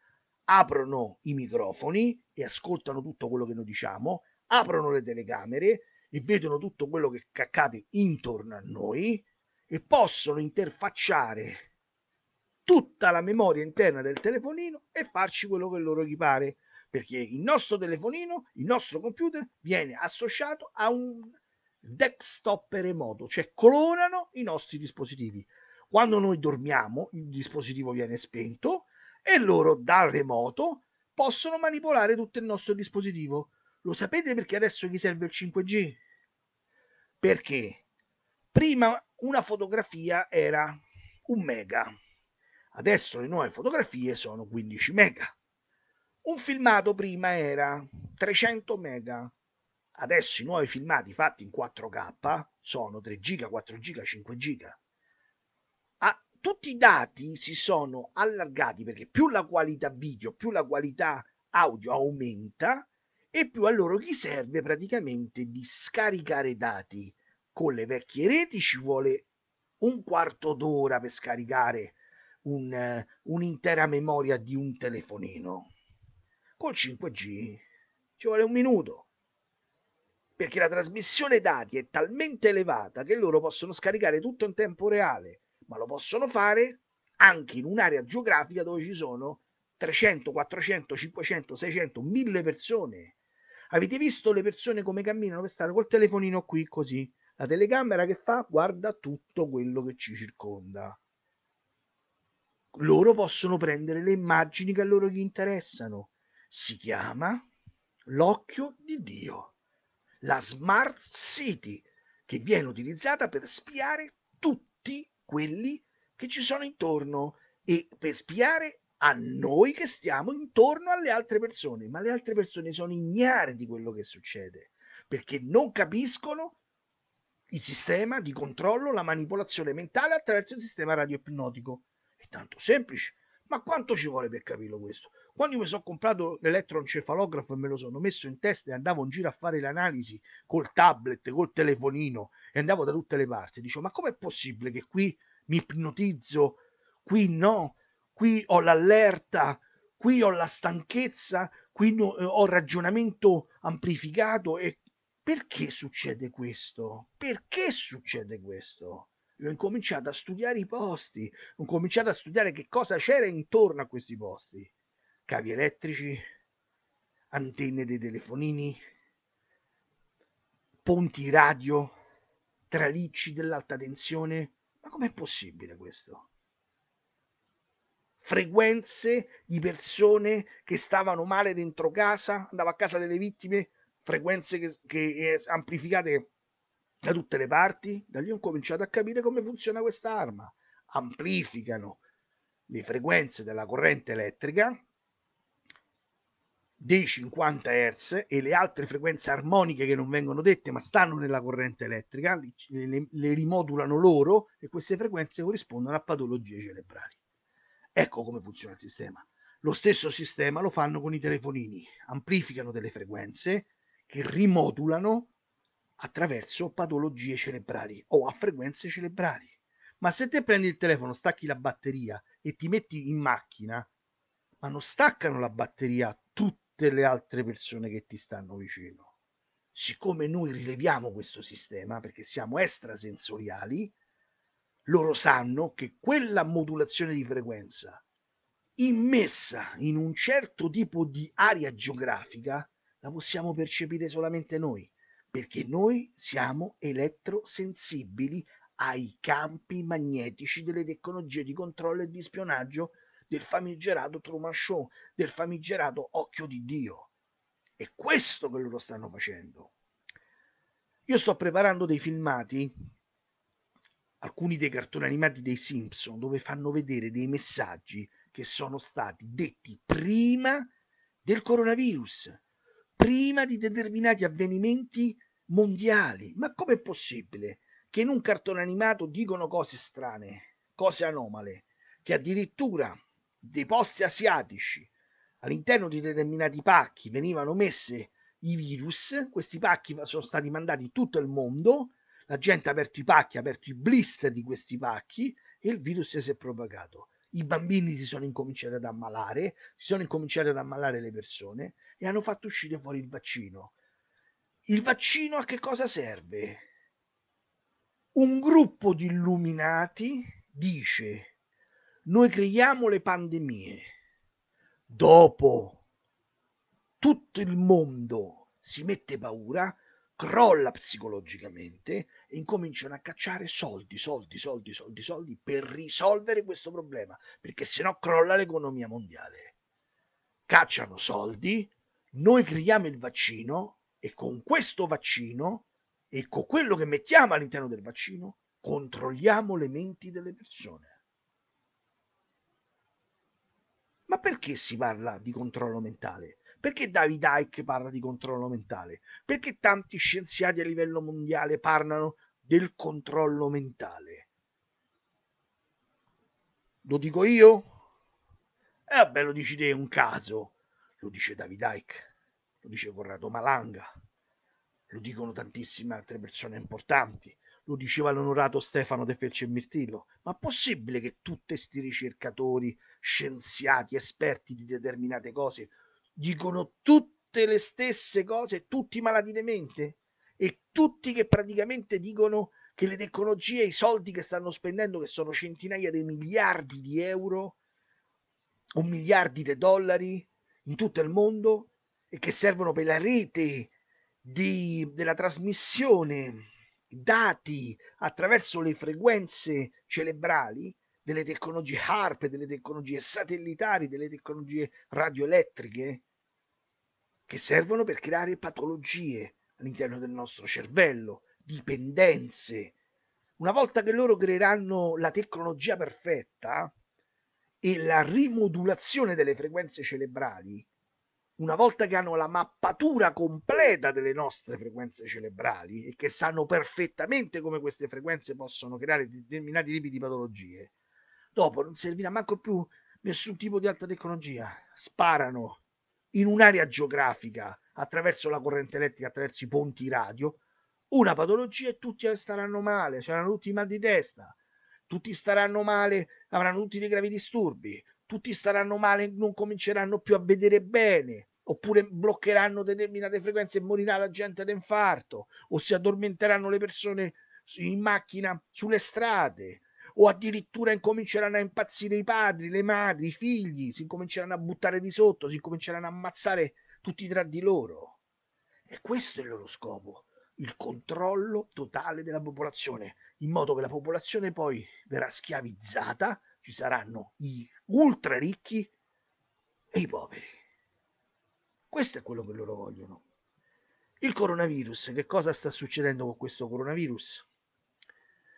Aprono i microfoni e ascoltano tutto quello che noi diciamo, aprono le telecamere e vedono tutto quello che accade intorno a noi e possono interfacciare tutta la memoria interna del telefonino e farci quello che loro gli pare perché il nostro telefonino, il nostro computer viene associato a un desktop remoto, cioè clonano i nostri dispositivi. Quando noi dormiamo il dispositivo viene spento e loro dal remoto possono manipolare tutto il nostro dispositivo. Lo sapete perché adesso gli serve il 5G? Perché prima una fotografia era un mega, adesso le nuove fotografie sono 15 mega. Un filmato prima era 300 mega, adesso i nuovi filmati fatti in 4K sono 3 giga, 4 giga, 5 giga. Ah, tutti i dati si sono allargati perché più la qualità video, più la qualità audio aumenta, e più a loro gli serve praticamente di scaricare dati. Con le vecchie reti ci vuole un quarto d'ora per scaricare un, un'intera memoria di un telefonino. Col 5G ci vuole un minuto, perché la trasmissione dati è talmente elevata che loro possono scaricare tutto in tempo reale, ma lo possono fare anche in un'area geografica dove ci sono 300, 400, 500, 600, 1000 persone. Avete visto le persone come camminano per col telefonino qui così? La telecamera che fa? Guarda tutto quello che ci circonda. Loro possono prendere le immagini che a loro gli interessano. Si chiama l'occhio di Dio, la Smart City, che viene utilizzata per spiare tutti quelli che ci sono intorno e per spiare a noi che stiamo intorno alle altre persone, ma le altre persone sono ignare di quello che succede perché non capiscono il sistema di controllo, la manipolazione mentale attraverso il sistema radioipnotico. È tanto semplice. Ma quanto ci vuole per capirlo questo? Quando io mi sono comprato l'elettroencefalografo e me lo sono messo in testa e andavo in giro a fare l'analisi col tablet, col telefonino e andavo da tutte le parti, dicevo ma com'è possibile che qui mi ipnotizzo, qui no, qui ho l'allerta, qui ho la stanchezza, qui no, eh, ho ragionamento amplificato e perché succede questo? Perché succede questo? Io ho incominciato a studiare i posti, ho incominciato a studiare che cosa c'era intorno a questi posti. Cavi elettrici, antenne dei telefonini, ponti radio, tralicci dell'alta tensione. Ma com'è possibile questo? frequenze di persone che stavano male dentro casa, andava a casa delle vittime, frequenze che, che eh, amplificate da tutte le parti. Da lì ho cominciato a capire come funziona questa arma. Amplificano le frequenze della corrente elettrica dei 50 Hz e le altre frequenze armoniche che non vengono dette ma stanno nella corrente elettrica, le, le, le rimodulano loro e queste frequenze corrispondono a patologie cerebrali. Ecco come funziona il sistema. Lo stesso sistema lo fanno con i telefonini, amplificano delle frequenze che rimodulano attraverso patologie cerebrali o a frequenze cerebrali. Ma se te prendi il telefono, stacchi la batteria e ti metti in macchina, ma non staccano la batteria tutte le altre persone che ti stanno vicino. Siccome noi rileviamo questo sistema perché siamo extrasensoriali, loro sanno che quella modulazione di frequenza immessa in un certo tipo di area geografica la possiamo percepire solamente noi, perché noi siamo elettrosensibili ai campi magnetici delle tecnologie di controllo e di spionaggio del famigerato Truman Show, del famigerato Occhio di Dio. È questo che loro stanno facendo. Io sto preparando dei filmati alcuni dei cartoni animati dei Simpson dove fanno vedere dei messaggi che sono stati detti prima del coronavirus, prima di determinati avvenimenti mondiali. Ma com'è possibile che in un cartone animato dicono cose strane, cose anomale, che addirittura dei posti asiatici all'interno di determinati pacchi venivano messe i virus, questi pacchi sono stati mandati in tutto il mondo la gente ha aperto i pacchi, ha aperto i blister di questi pacchi e il virus si è propagato. I bambini si sono incominciati ad ammalare, si sono incominciati ad ammalare le persone e hanno fatto uscire fuori il vaccino. Il vaccino a che cosa serve? Un gruppo di illuminati dice, noi creiamo le pandemie, dopo tutto il mondo si mette paura, crolla psicologicamente e incominciano a cacciare soldi, soldi, soldi, soldi, soldi per risolvere questo problema, perché sennò crolla l'economia mondiale. Cacciano soldi, noi creiamo il vaccino e con questo vaccino e con quello che mettiamo all'interno del vaccino controlliamo le menti delle persone. Ma perché si parla di controllo mentale? Perché David Icke parla di controllo mentale? Perché tanti scienziati a livello mondiale parlano del controllo mentale? Lo dico io? E eh, vabbè, lo dici te, è un caso. Lo dice David Icke, lo dice Corrado Malanga, lo dicono tantissime altre persone importanti lo diceva l'onorato Stefano De Felce e Mirtillo, ma possibile che tutti questi ricercatori, scienziati, esperti di determinate cose dicono tutte le stesse cose, tutti malati di mente e tutti che praticamente dicono che le tecnologie e i soldi che stanno spendendo, che sono centinaia di miliardi di euro o miliardi di dollari in tutto il mondo e che servono per la rete di, della trasmissione dati attraverso le frequenze cerebrali delle tecnologie HARP, delle tecnologie satellitari, delle tecnologie radioelettriche, che servono per creare patologie all'interno del nostro cervello, dipendenze. Una volta che loro creeranno la tecnologia perfetta e la rimodulazione delle frequenze cerebrali, una volta che hanno la mappatura completa delle nostre frequenze cerebrali e che sanno perfettamente come queste frequenze possono creare determinati tipi di patologie, dopo non servirà manco più nessun tipo di alta tecnologia. Sparano, in un'area geografica attraverso la corrente elettrica, attraverso i ponti radio, una patologia e tutti staranno male, saranno tutti mal di testa, tutti staranno male, avranno tutti dei gravi disturbi, tutti staranno male, non cominceranno più a vedere bene, oppure bloccheranno determinate frequenze e morirà la gente infarto, o si addormenteranno le persone in macchina sulle strade, o addirittura incominceranno a impazzire i padri, le madri, i figli, si incominceranno a buttare di sotto, si incominceranno a ammazzare tutti tra di loro. E questo è il loro scopo, il controllo totale della popolazione, in modo che la popolazione poi verrà schiavizzata, ci saranno i ultra ricchi e i poveri. Questo è quello che loro vogliono. Il coronavirus, che cosa sta succedendo con questo coronavirus?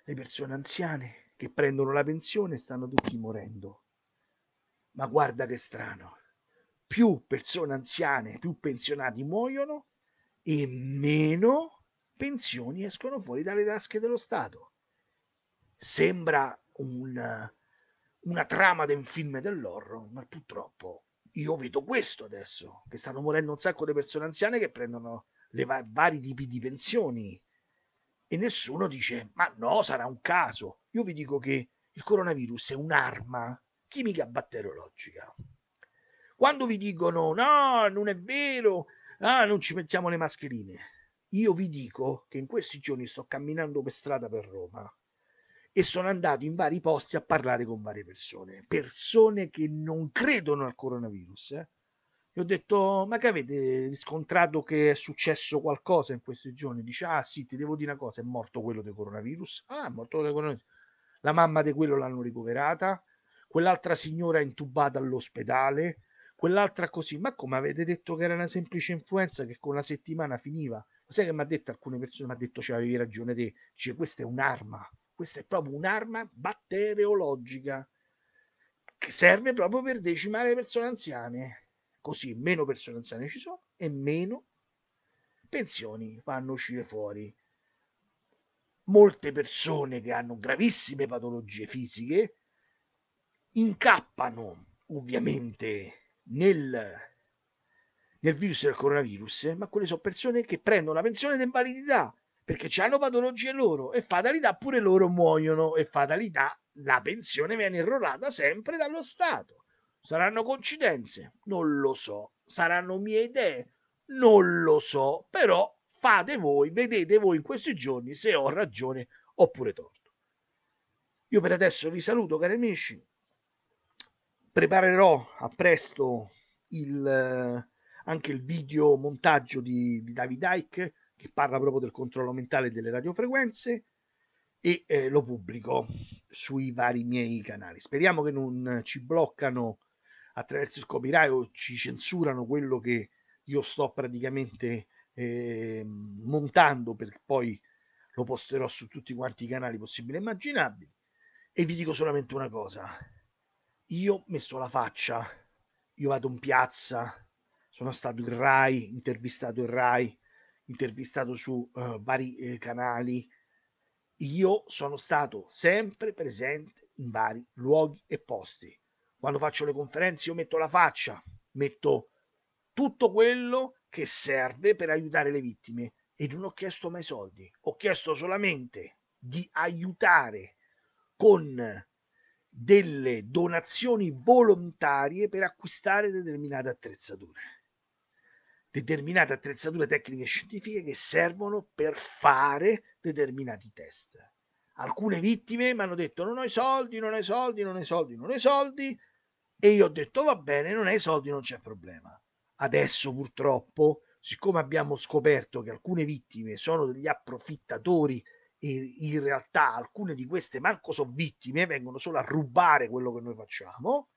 Le persone anziane, che prendono la pensione e stanno tutti morendo. Ma guarda che strano, più persone anziane, più pensionati muoiono e meno pensioni escono fuori dalle tasche dello Stato. Sembra un, una trama di un film dell'horror, ma purtroppo io vedo questo adesso, che stanno morendo un sacco di persone anziane che prendono va- vari tipi di pensioni e nessuno dice ma no, sarà un caso. Io vi dico che il coronavirus è un'arma chimica batteriologica. Quando vi dicono no, non è vero, ah, non ci mettiamo le mascherine, io vi dico che in questi giorni sto camminando per strada per Roma e sono andato in vari posti a parlare con varie persone, persone che non credono al coronavirus, eh? ho detto ma che avete riscontrato che è successo qualcosa in questi giorni dice ah sì ti devo dire una cosa è morto quello del coronavirus ah è morto quello del coronavirus la mamma di quello l'hanno ricoverata quell'altra signora è intubata all'ospedale quell'altra così ma come avete detto che era una semplice influenza che con la settimana finiva sai che mi ha detto alcune persone mi ha detto c'avevi cioè, ragione te dice questa è un'arma questa è proprio un'arma batteriologica che serve proprio per decimare le persone anziane così meno persone anziane ci sono e meno pensioni fanno uscire fuori. Molte persone che hanno gravissime patologie fisiche incappano ovviamente nel, nel virus del coronavirus, ma quelle sono persone che prendono la pensione d'invalidità perché hanno patologie loro e fatalità pure loro muoiono e fatalità la pensione viene errorata sempre dallo Stato. Saranno coincidenze? Non lo so. Saranno mie idee? Non lo so. Però fate voi, vedete voi in questi giorni se ho ragione oppure torto. Io per adesso vi saluto cari amici. Preparerò a presto il, eh, anche il video montaggio di, di David Icke che parla proprio del controllo mentale delle radiofrequenze e eh, lo pubblico sui vari miei canali. Speriamo che non ci bloccano attraverso il copyright ci censurano quello che io sto praticamente eh, montando perché poi lo posterò su tutti quanti i canali possibili e immaginabili e vi dico solamente una cosa io ho messo la faccia io vado in piazza sono stato in Rai intervistato in Rai intervistato su uh, vari eh, canali io sono stato sempre presente in vari luoghi e posti quando faccio le conferenze io metto la faccia, metto tutto quello che serve per aiutare le vittime e non ho chiesto mai soldi, ho chiesto solamente di aiutare con delle donazioni volontarie per acquistare determinate attrezzature, determinate attrezzature tecniche e scientifiche che servono per fare determinati test alcune vittime mi hanno detto non ho i soldi, non ho i soldi, non ho i soldi, non ho i soldi e io ho detto va bene, non hai i soldi, non c'è problema. Adesso purtroppo, siccome abbiamo scoperto che alcune vittime sono degli approfittatori e in realtà alcune di queste manco sono vittime, vengono solo a rubare quello che noi facciamo,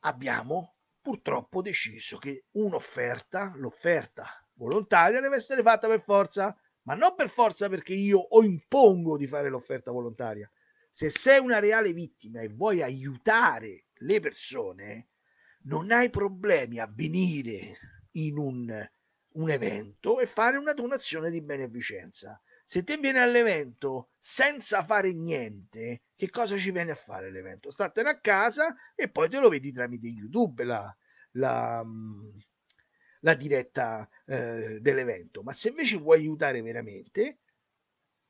abbiamo purtroppo deciso che un'offerta, l'offerta volontaria deve essere fatta per forza ma non per forza perché io o impongo di fare l'offerta volontaria. Se sei una reale vittima e vuoi aiutare le persone, non hai problemi a venire in un, un evento e fare una donazione di beneficenza. Se te vieni all'evento senza fare niente, che cosa ci viene a fare l'evento? Statene a casa e poi te lo vedi tramite YouTube la, la, mm, la diretta eh, dell'evento, ma se invece vuoi aiutare veramente,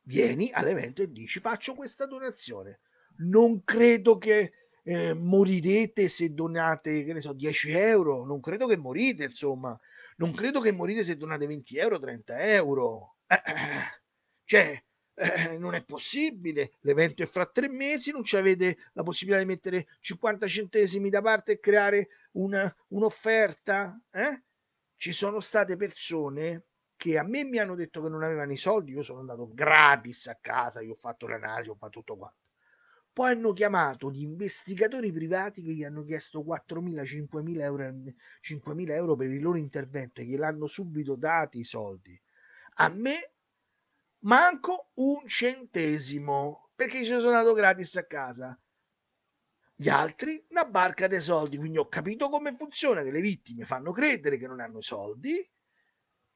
vieni all'evento e dici faccio questa donazione. Non credo che eh, morirete se donate, che ne so, 10 euro, non credo che morite, insomma, non credo che morite se donate 20 euro, 30 euro. Eh, cioè, eh, non è possibile, l'evento è fra tre mesi, non ci avete la possibilità di mettere 50 centesimi da parte e creare una, un'offerta? Eh? ci sono state persone che a me mi hanno detto che non avevano i soldi, io sono andato gratis a casa, io ho fatto l'analisi, ho fatto tutto quanto. Poi hanno chiamato gli investigatori privati che gli hanno chiesto 4.000, 5.000 euro, 5.000 euro per il loro intervento e gliel'hanno subito dati i soldi. A me manco un centesimo perché ci sono andato gratis a casa gli altri una barca dei soldi. Quindi ho capito come funziona, che le vittime fanno credere che non hanno i soldi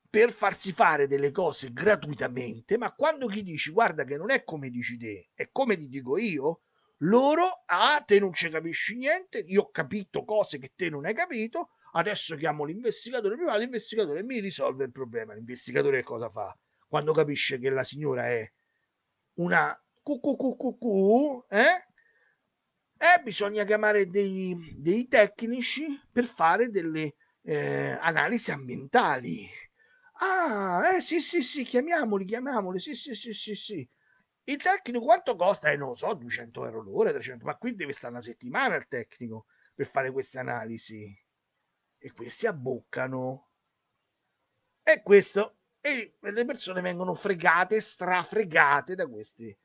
per farsi fare delle cose gratuitamente, ma quando gli dici guarda che non è come dici te, è come ti dico io, loro, ah, te non ci capisci niente, io ho capito cose che te non hai capito, adesso chiamo l'investigatore privato, l'investigatore mi risolve il problema. L'investigatore cosa fa? Quando capisce che la signora è una QQQQQ, eh? e eh, bisogna chiamare dei, dei tecnici per fare delle eh, analisi ambientali. Ah, eh sì, sì, sì, chiamiamoli, chiamiamoli, sì, sì, sì, sì, sì. Il tecnico quanto costa? Eh, non lo so, 200 euro l'ora, 300, ma qui deve stare una settimana il tecnico per fare queste analisi. E questi abboccano. E questo, e le persone vengono fregate, strafregate da questi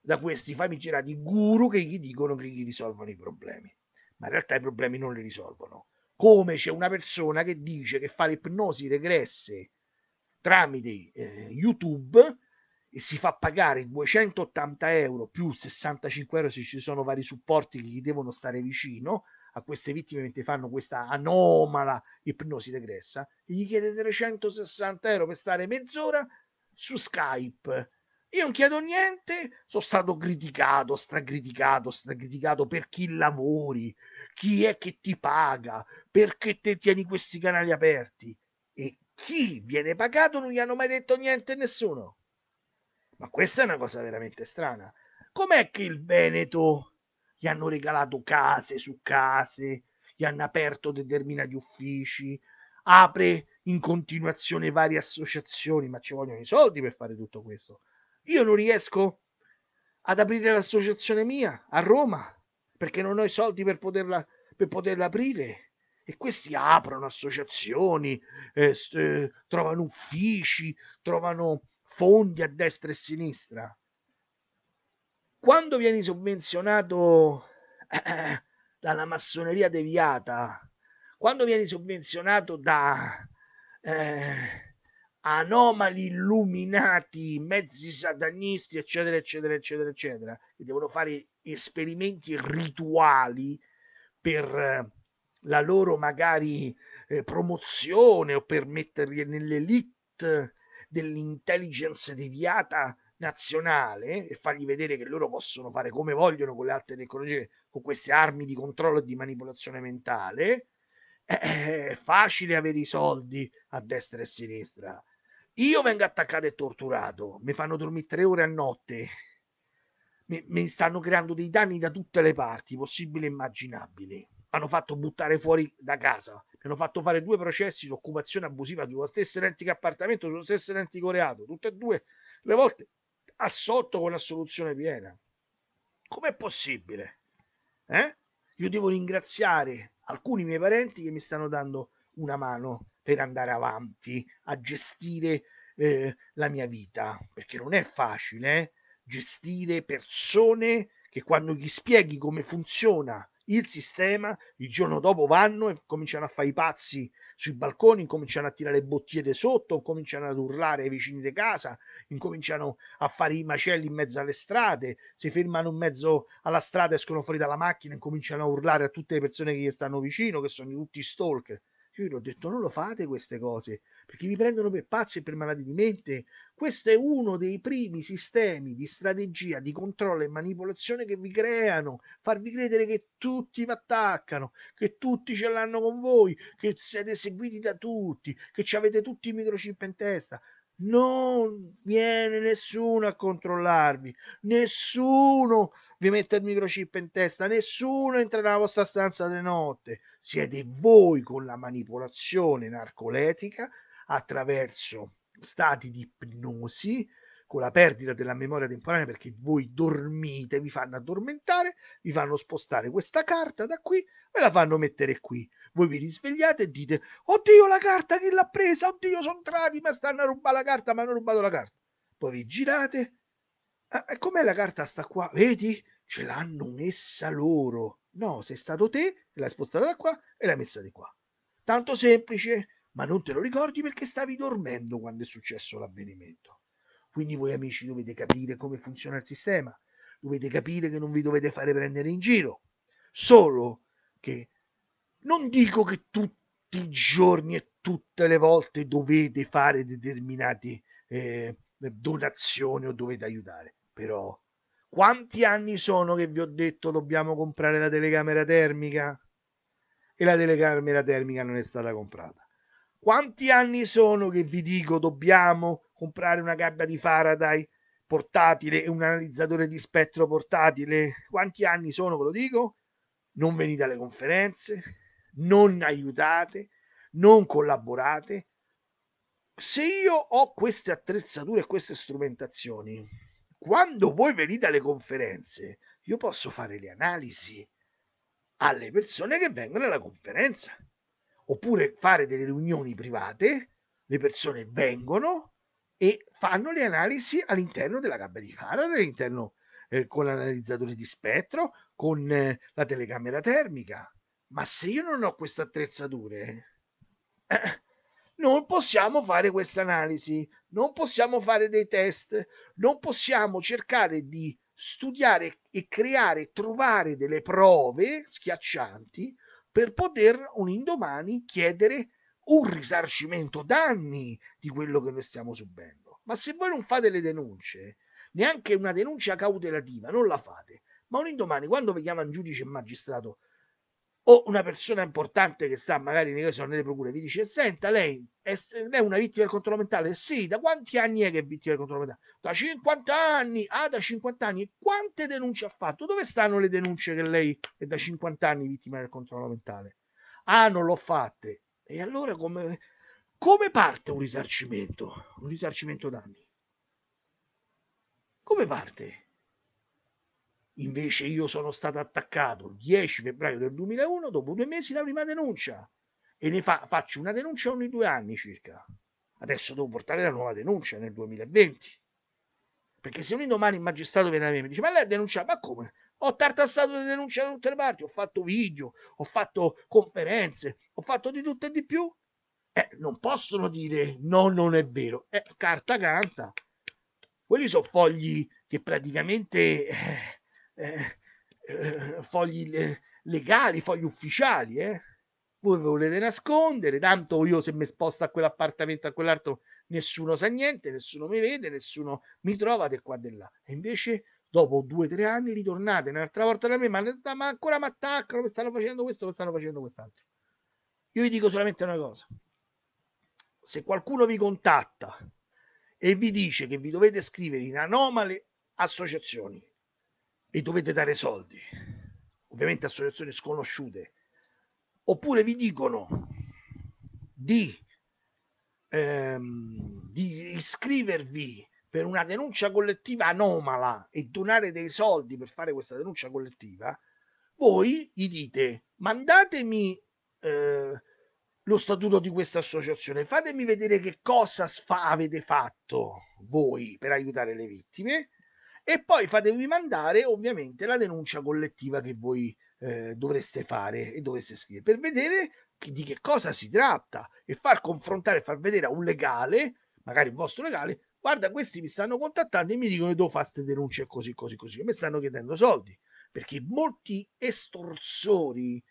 da questi famigerati guru che gli dicono che gli risolvono i problemi, ma in realtà i problemi non li risolvono. Come c'è una persona che dice che fa le ipnosi regresse tramite eh, YouTube e si fa pagare 280 euro più 65 euro se ci sono vari supporti che gli devono stare vicino a queste vittime mentre fanno questa anomala ipnosi regressa, e gli chiede 360 euro per stare mezz'ora su Skype io non chiedo niente, sono stato criticato, stracriticato, stracriticato per chi lavori, chi è che ti paga, perché te tieni questi canali aperti. E chi viene pagato non gli hanno mai detto niente a nessuno. Ma questa è una cosa veramente strana. Com'è che il Veneto gli hanno regalato case su case, gli hanno aperto determinati uffici, apre in continuazione varie associazioni, ma ci vogliono i soldi per fare tutto questo io non riesco ad aprire l'associazione mia a Roma perché non ho i soldi per poterla, per poterla aprire. E questi aprono associazioni, eh, eh trovano uffici, trovano fondi a destra e a sinistra. Quando vieni sovvenzionato eh, dalla massoneria deviata, quando vieni sovvenzionato da eh, anomali illuminati, mezzi satanisti, eccetera, eccetera, eccetera, eccetera, che devono fare esperimenti rituali per eh, la loro magari eh, promozione o per metterli nell'elite dell'intelligence deviata nazionale e fargli vedere che loro possono fare come vogliono con le alte tecnologie, con queste armi di controllo e di manipolazione mentale, eh, eh, è facile avere i soldi a destra e a sinistra. Io vengo attaccato e torturato, mi fanno dormire tre ore a notte, mi, mi stanno creando dei danni da tutte le parti, possibili e immaginabili. Mi hanno fatto buttare fuori da casa, mi hanno fatto fare due processi di occupazione abusiva sullo stesso identico appartamento, sullo stesso identico reato, tutte e due le volte assolto con assoluzione piena. Com'è possibile? Eh? Io devo ringraziare alcuni miei parenti che mi stanno dando una mano per andare avanti, a gestire eh, la mia vita, perché non è facile eh? gestire persone che quando gli spieghi come funziona il sistema, il giorno dopo vanno e cominciano a fare i pazzi sui balconi, cominciano a tirare bottiere sotto, cominciano ad urlare ai vicini di casa, incominciano a fare i macelli in mezzo alle strade, si fermano in mezzo alla strada, escono fuori dalla macchina e cominciano a urlare a tutte le persone che gli stanno vicino, che sono tutti stalker. Io gli ho detto non lo fate queste cose perché vi prendono per pazzi e per malati di mente. Questo è uno dei primi sistemi di strategia, di controllo e manipolazione che vi creano, farvi credere che tutti vi attaccano, che tutti ce l'hanno con voi, che siete seguiti da tutti, che ci avete tutti i microchip in testa non viene nessuno a controllarvi, nessuno vi mette il microchip in testa, nessuno entra nella vostra stanza di notte, siete voi con la manipolazione narcoletica attraverso stati di ipnosi con la perdita della memoria temporanea perché voi dormite, vi fanno addormentare, vi fanno spostare questa carta da qui e la fanno mettere qui. Voi vi risvegliate e dite, oddio la carta chi l'ha presa, oddio sono entrati, ma stanno a rubare la carta, ma hanno rubato la carta. Poi vi girate, ah, e com'è la carta sta qua? Vedi? Ce l'hanno messa loro. No, sei stato te, l'hai spostata da qua e l'hai messa di qua. Tanto semplice, ma non te lo ricordi perché stavi dormendo quando è successo l'avvenimento. Quindi voi amici dovete capire come funziona il sistema, dovete capire che non vi dovete fare prendere in giro. Solo che non dico che tutti i giorni e tutte le volte dovete fare determinate eh, donazioni o dovete aiutare, però quanti anni sono che vi ho detto dobbiamo comprare la telecamera termica e la telecamera termica non è stata comprata? Quanti anni sono che vi dico dobbiamo comprare una gabbia di Faraday portatile e un analizzatore di spettro portatile? Quanti anni sono ve lo dico? Non venite alle conferenze, non aiutate, non collaborate. Se io ho queste attrezzature e queste strumentazioni, quando voi venite alle conferenze, io posso fare le analisi alle persone che vengono alla conferenza oppure fare delle riunioni private, le persone vengono e fanno le analisi all'interno della gabbia di Faraday, all'interno eh, con l'analizzatore di spettro, con eh, la telecamera termica. Ma se io non ho queste attrezzature, eh, non possiamo fare questa analisi, non possiamo fare dei test, non possiamo cercare di studiare e creare, trovare delle prove schiaccianti per poter un indomani chiedere un risarcimento danni di quello che noi stiamo subendo. Ma se voi non fate le denunce, neanche una denuncia cautelativa, non la fate. Ma un indomani, quando vi chiamano giudice e magistrato o una persona importante che sta magari che so, nelle procure vi dice senta lei è, una vittima del controllo mentale sì da quanti anni è che è vittima del controllo mentale da 50 anni ah da 50 anni quante denunce ha fatto dove stanno le denunce che lei è da 50 anni vittima del controllo mentale ah non l'ho fatte e allora come, come parte un risarcimento un risarcimento danni come parte Invece io sono stato attaccato il 10 febbraio del 2001, dopo due mesi la prima denuncia e ne fa, faccio una denuncia ogni due anni circa. Adesso devo portare la nuova denuncia nel 2020. Perché se un domani il magistrato viene a me e mi dice ma lei ha denunciato, ma come? Ho tartassato le denunce da tutte le parti, ho fatto video, ho fatto conferenze, ho fatto di tutto e di più. Eh, non possono dire no, non è vero. Eh, carta canta. Quelli sono fogli che praticamente... Eh, eh, eh, fogli legali, fogli ufficiali, eh? voi volete nascondere, tanto io se mi sposto a quell'appartamento, a quell'altro, nessuno sa niente, nessuno mi vede, nessuno mi trova di qua e là. E invece dopo due o tre anni ritornate un'altra volta da me, ma, ma ancora mi attaccano, mi stanno facendo questo, mi stanno facendo quest'altro. Io vi dico solamente una cosa, se qualcuno vi contatta e vi dice che vi dovete scrivere in anomale associazioni, e dovete dare soldi, ovviamente associazioni sconosciute, oppure vi dicono di, ehm, di iscrivervi per una denuncia collettiva anomala e donare dei soldi per fare questa denuncia collettiva, voi gli dite mandatemi eh, lo statuto di questa associazione, fatemi vedere che cosa sfa- avete fatto voi per aiutare le vittime e poi fatevi mandare ovviamente la denuncia collettiva che voi eh, dovreste fare e dovreste scrivere per vedere che, di che cosa si tratta e far confrontare, far vedere a un legale, magari il vostro legale, guarda questi mi stanno contattando e mi dicono che devo fare queste denunce così così così, mi stanno chiedendo soldi perché molti estorsori,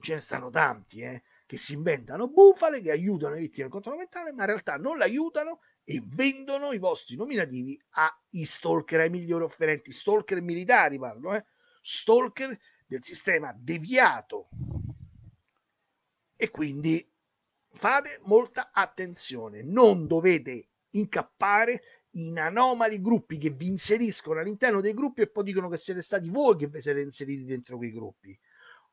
ce ne stanno tanti, eh, che si inventano bufale, che aiutano le vittime del controllo mentale, ma in realtà non l'aiutano e vendono i vostri nominativi ai stalker, ai migliori offerenti, stalker militari parlo, eh? stalker del sistema deviato. E quindi fate molta attenzione, non dovete incappare in anomali gruppi che vi inseriscono all'interno dei gruppi e poi dicono che siete stati voi che vi siete inseriti dentro quei gruppi,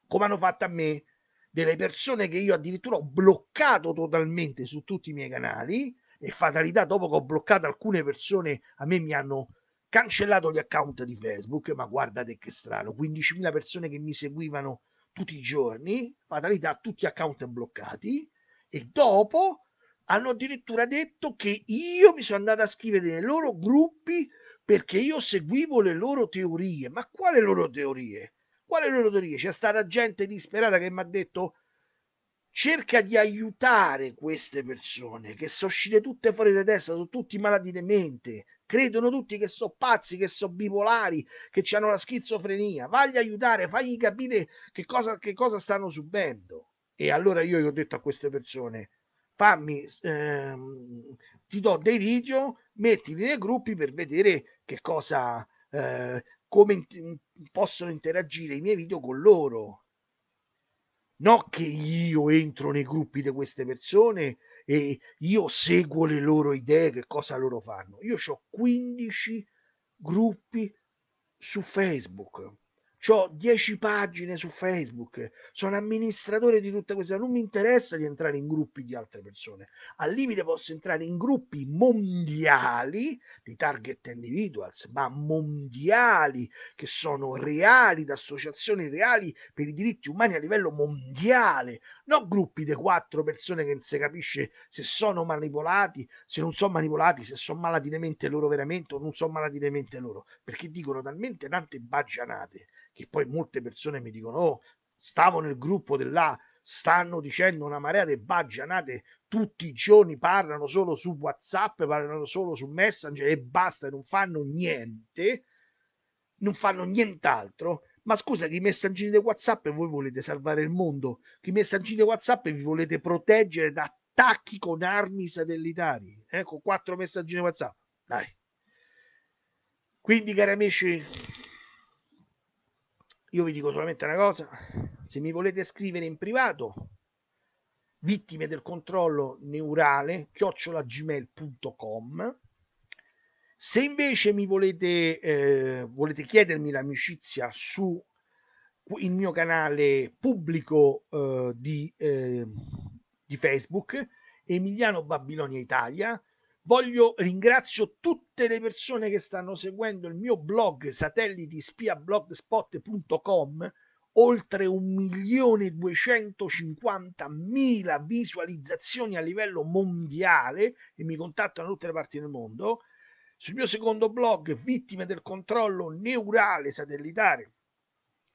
come hanno fatto a me delle persone che io addirittura ho bloccato totalmente su tutti i miei canali e fatalità dopo che ho bloccato alcune persone a me mi hanno cancellato gli account di Facebook ma guardate che strano 15.000 persone che mi seguivano tutti i giorni fatalità tutti gli account bloccati e dopo hanno addirittura detto che io mi sono andato a scrivere nei loro gruppi perché io seguivo le loro teorie ma quale loro teorie? quale loro teorie? C'è stata gente disperata che mi ha detto cerca di aiutare queste persone che sono uscite tutte fuori di testa, sono tutti malati di mente, credono tutti che sono pazzi, che sono bipolari, che hanno la schizofrenia, vagli aiutare, fagli capire che cosa, che cosa stanno subendo. E allora io gli ho detto a queste persone, fammi, ehm, ti do dei video, mettili nei gruppi per vedere che cosa, eh, come in- possono interagire i miei video con loro no che io entro nei gruppi di queste persone e io seguo le loro idee, che cosa loro fanno. Io ho 15 gruppi su Facebook ho 10 pagine su Facebook, sono amministratore di tutta questa, non mi interessa di entrare in gruppi di altre persone, al limite posso entrare in gruppi mondiali di target individuals, ma mondiali che sono reali, da associazioni reali per i diritti umani a livello mondiale, non gruppi di quattro persone che non si capisce se sono manipolati, se non sono manipolati, se sono malati di mente loro veramente o non sono malati di mente loro, perché dicono talmente tante bagianate che poi molte persone mi dicono, oh, stavo nel gruppo dell'A, stanno dicendo una marea di baggianate tutti i giorni, parlano solo su WhatsApp, parlano solo su Messenger e basta, non fanno niente, non fanno nient'altro. Ma scusa, che i messaggini di WhatsApp voi volete salvare il mondo, che i messaggini di WhatsApp vi volete proteggere da attacchi con armi satellitari. Ecco, eh, quattro messaggini WhatsApp. Dai. Quindi, cari amici, io vi dico solamente una cosa, se mi volete scrivere in privato, vittime del controllo neurale, chiocciolagmail.com. Se invece mi volete, eh, volete chiedermi l'amicizia su il mio canale pubblico eh, di, eh, di Facebook, Emiliano Babilonia Italia, voglio ringrazio tutte le persone che stanno seguendo il mio blog satellitispiablogspot.com oltre 1.250.000 visualizzazioni a livello mondiale e mi contattano da tutte le parti del mondo sul mio secondo blog vittime del controllo neurale satellitare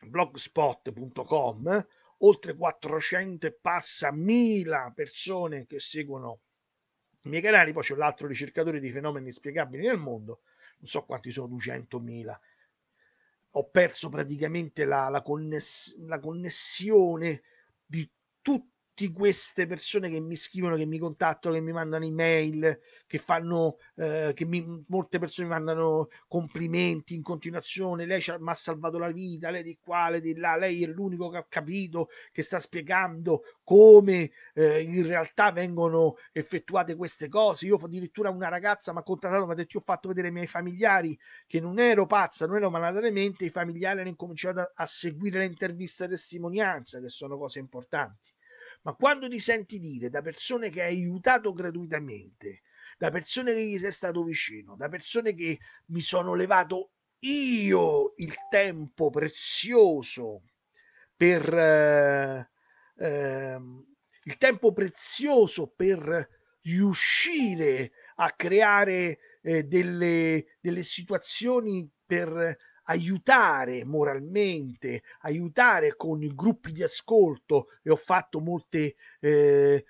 blogspot.com oltre 400 e passa mila persone che seguono i miei canali, poi c'è l'altro ricercatore di fenomeni inspiegabili nel mondo, non so quanti sono, 200.000. Ho perso praticamente la, la, conness- la connessione di tutti tutte queste persone che mi scrivono, che mi contattano, che mi mandano email, che fanno, eh, che mi, molte persone mi mandano complimenti in continuazione, lei mi ha salvato la vita, lei di qua, lei di là, lei è l'unico che ha capito, che sta spiegando come eh, in realtà vengono effettuate queste cose. Io addirittura una ragazza mi ha contattato, mi ha detto io ho fatto vedere ai miei familiari che non ero pazza, non ero malata di mente, i familiari hanno incominciato a, a seguire le interviste e testimonianze, che sono cose importanti ma quando ti senti dire da persone che hai aiutato gratuitamente, da persone che gli sei stato vicino, da persone che mi sono levato io il tempo prezioso per eh, eh, il tempo prezioso per riuscire a creare eh, delle, delle situazioni per aiutare moralmente, aiutare con i gruppi di ascolto e ho fatto molte eh,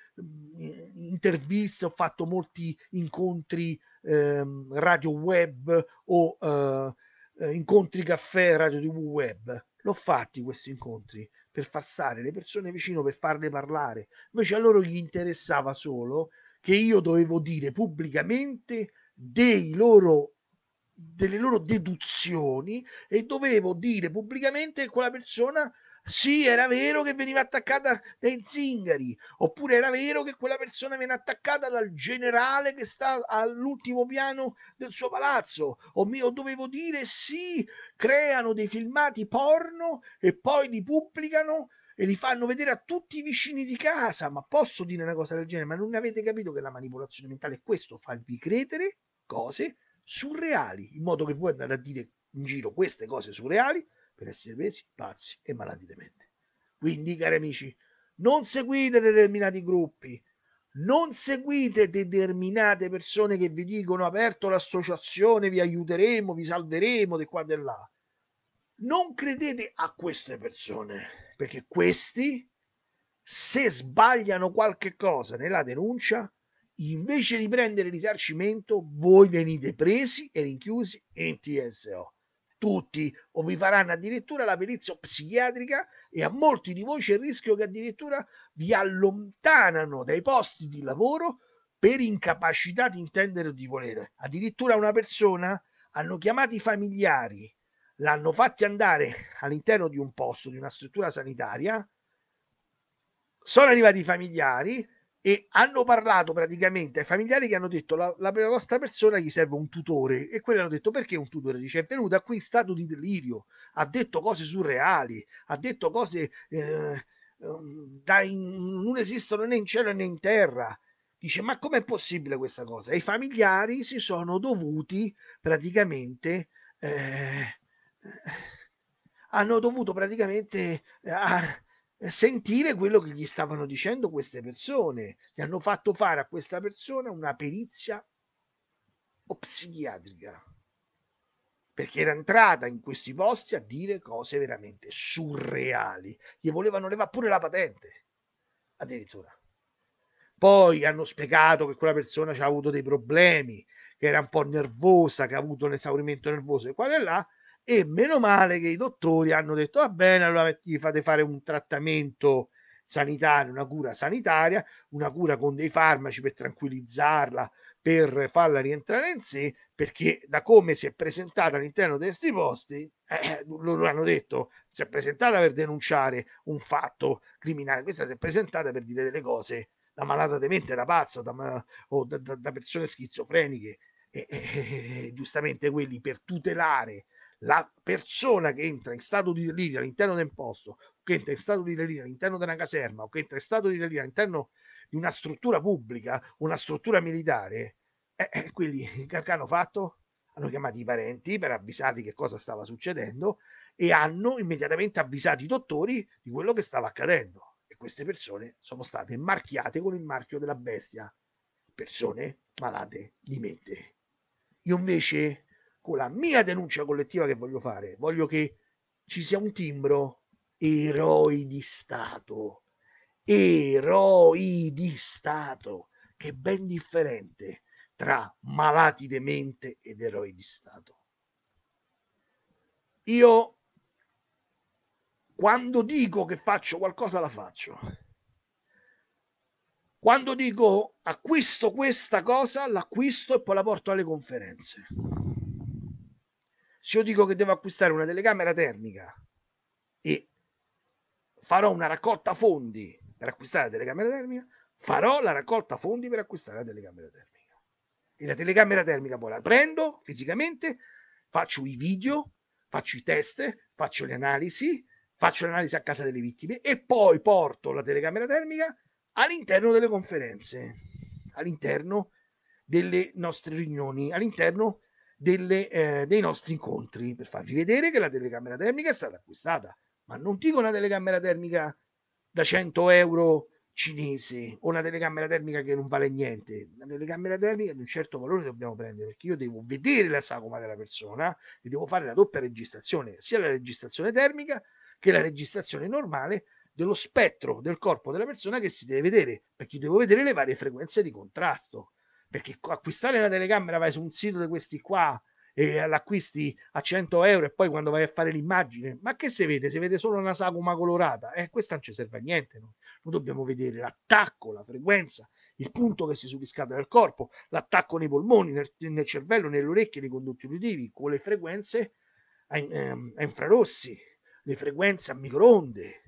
interviste, ho fatto molti incontri eh, radio web o eh, eh, incontri caffè radio tv web. L'ho fatti questi incontri per far stare le persone vicino, per farle parlare. Invece a loro gli interessava solo che io dovevo dire pubblicamente dei loro delle loro deduzioni e dovevo dire pubblicamente che quella persona sì, era vero che veniva attaccata dai zingari, oppure era vero che quella persona viene attaccata dal generale che sta all'ultimo piano del suo palazzo, o mio dovevo dire sì, creano dei filmati porno e poi li pubblicano e li fanno vedere a tutti i vicini di casa, ma posso dire una cosa del genere, ma non avete capito che la manipolazione mentale è questo, farvi credere cose surreali, in modo che voi andate a dire in giro queste cose surreali per essere presi pazzi e malati di mente. Quindi, cari amici, non seguite determinati gruppi, non seguite determinate persone che vi dicono aperto l'associazione, vi aiuteremo, vi salveremo di qua e di là. Non credete a queste persone, perché questi, se sbagliano qualche cosa nella denuncia, invece di prendere risarcimento, voi venite presi e rinchiusi in TSO. Tutti, o vi faranno addirittura la perizia psichiatrica e a molti di voi c'è il rischio che addirittura vi allontanano dai posti di lavoro per incapacità di intendere o di volere. Addirittura una persona hanno chiamato i familiari, l'hanno fatti andare all'interno di un posto, di una struttura sanitaria, sono arrivati i familiari, e hanno parlato praticamente ai familiari che hanno detto la, la vostra persona gli serve un tutore e quelli hanno detto perché un tutore dice è venuta qui in stato di delirio ha detto cose surreali ha detto cose eh, um, da in, non esistono né in cielo né in terra dice ma com'è possibile questa cosa e i familiari si sono dovuti praticamente eh, eh hanno dovuto praticamente eh, sentire quello che gli stavano dicendo queste persone. Gli hanno fatto fare a questa persona una perizia psichiatrica perché era entrata in questi posti a dire cose veramente surreali. Gli volevano levare pure la patente, addirittura. Poi hanno spiegato che quella persona ci ha avuto dei problemi, che era un po' nervosa, che ha avuto un esaurimento nervoso e qua e là, e meno male che i dottori hanno detto va bene allora gli fate fare un trattamento sanitario una cura sanitaria una cura con dei farmaci per tranquillizzarla per farla rientrare in sé perché da come si è presentata all'interno di questi posti eh, loro hanno detto si è presentata per denunciare un fatto criminale questa si è presentata per dire delle cose da malata di mente da pazza da, o da, da, da persone schizofreniche e, e, e, giustamente quelli per tutelare la persona che entra in stato di delirio all'interno del posto, che entra in stato di delirio all'interno della caserma, o che entra in stato di delirio all'interno di una struttura pubblica, una struttura militare, eh, eh, quelli che hanno fatto? Hanno chiamato i parenti per avvisarli che cosa stava succedendo e hanno immediatamente avvisato i dottori di quello che stava accadendo. E queste persone sono state marchiate con il marchio della bestia, persone malate di mente. Io invece con la mia denuncia collettiva che voglio fare, voglio che ci sia un timbro eroi di Stato, eroi di Stato, che è ben differente tra malati demente ed eroi di Stato. Io quando dico che faccio qualcosa la faccio. Quando dico acquisto questa cosa, l'acquisto e poi la porto alle conferenze se io dico che devo acquistare una telecamera termica e farò una raccolta fondi per acquistare la telecamera termica, farò la raccolta fondi per acquistare la telecamera termica. E la telecamera termica poi la prendo fisicamente, faccio i video, faccio i test, faccio le analisi, faccio l'analisi a casa delle vittime e poi porto la telecamera termica all'interno delle conferenze, all'interno delle nostre riunioni, all'interno delle, eh, dei nostri incontri per farvi vedere che la telecamera termica è stata acquistata, ma non dico una telecamera termica da 100 euro cinese o una telecamera termica che non vale niente, una telecamera termica di un certo valore dobbiamo prendere perché io devo vedere la sagoma della persona e devo fare la doppia registrazione, sia la registrazione termica che la registrazione normale dello spettro del corpo della persona che si deve vedere perché devo vedere le varie frequenze di contrasto perché acquistare la telecamera vai su un sito di questi qua e l'acquisti a 100 euro e poi quando vai a fare l'immagine ma che si vede? si vede solo una sagoma colorata e eh, questa non ci serve a niente noi. noi dobbiamo vedere l'attacco, la frequenza il punto che si surriscalda nel corpo l'attacco nei polmoni, nel, nel cervello nelle orecchie, nei condotti uditivi con le frequenze a, ehm, a infrarossi le frequenze a microonde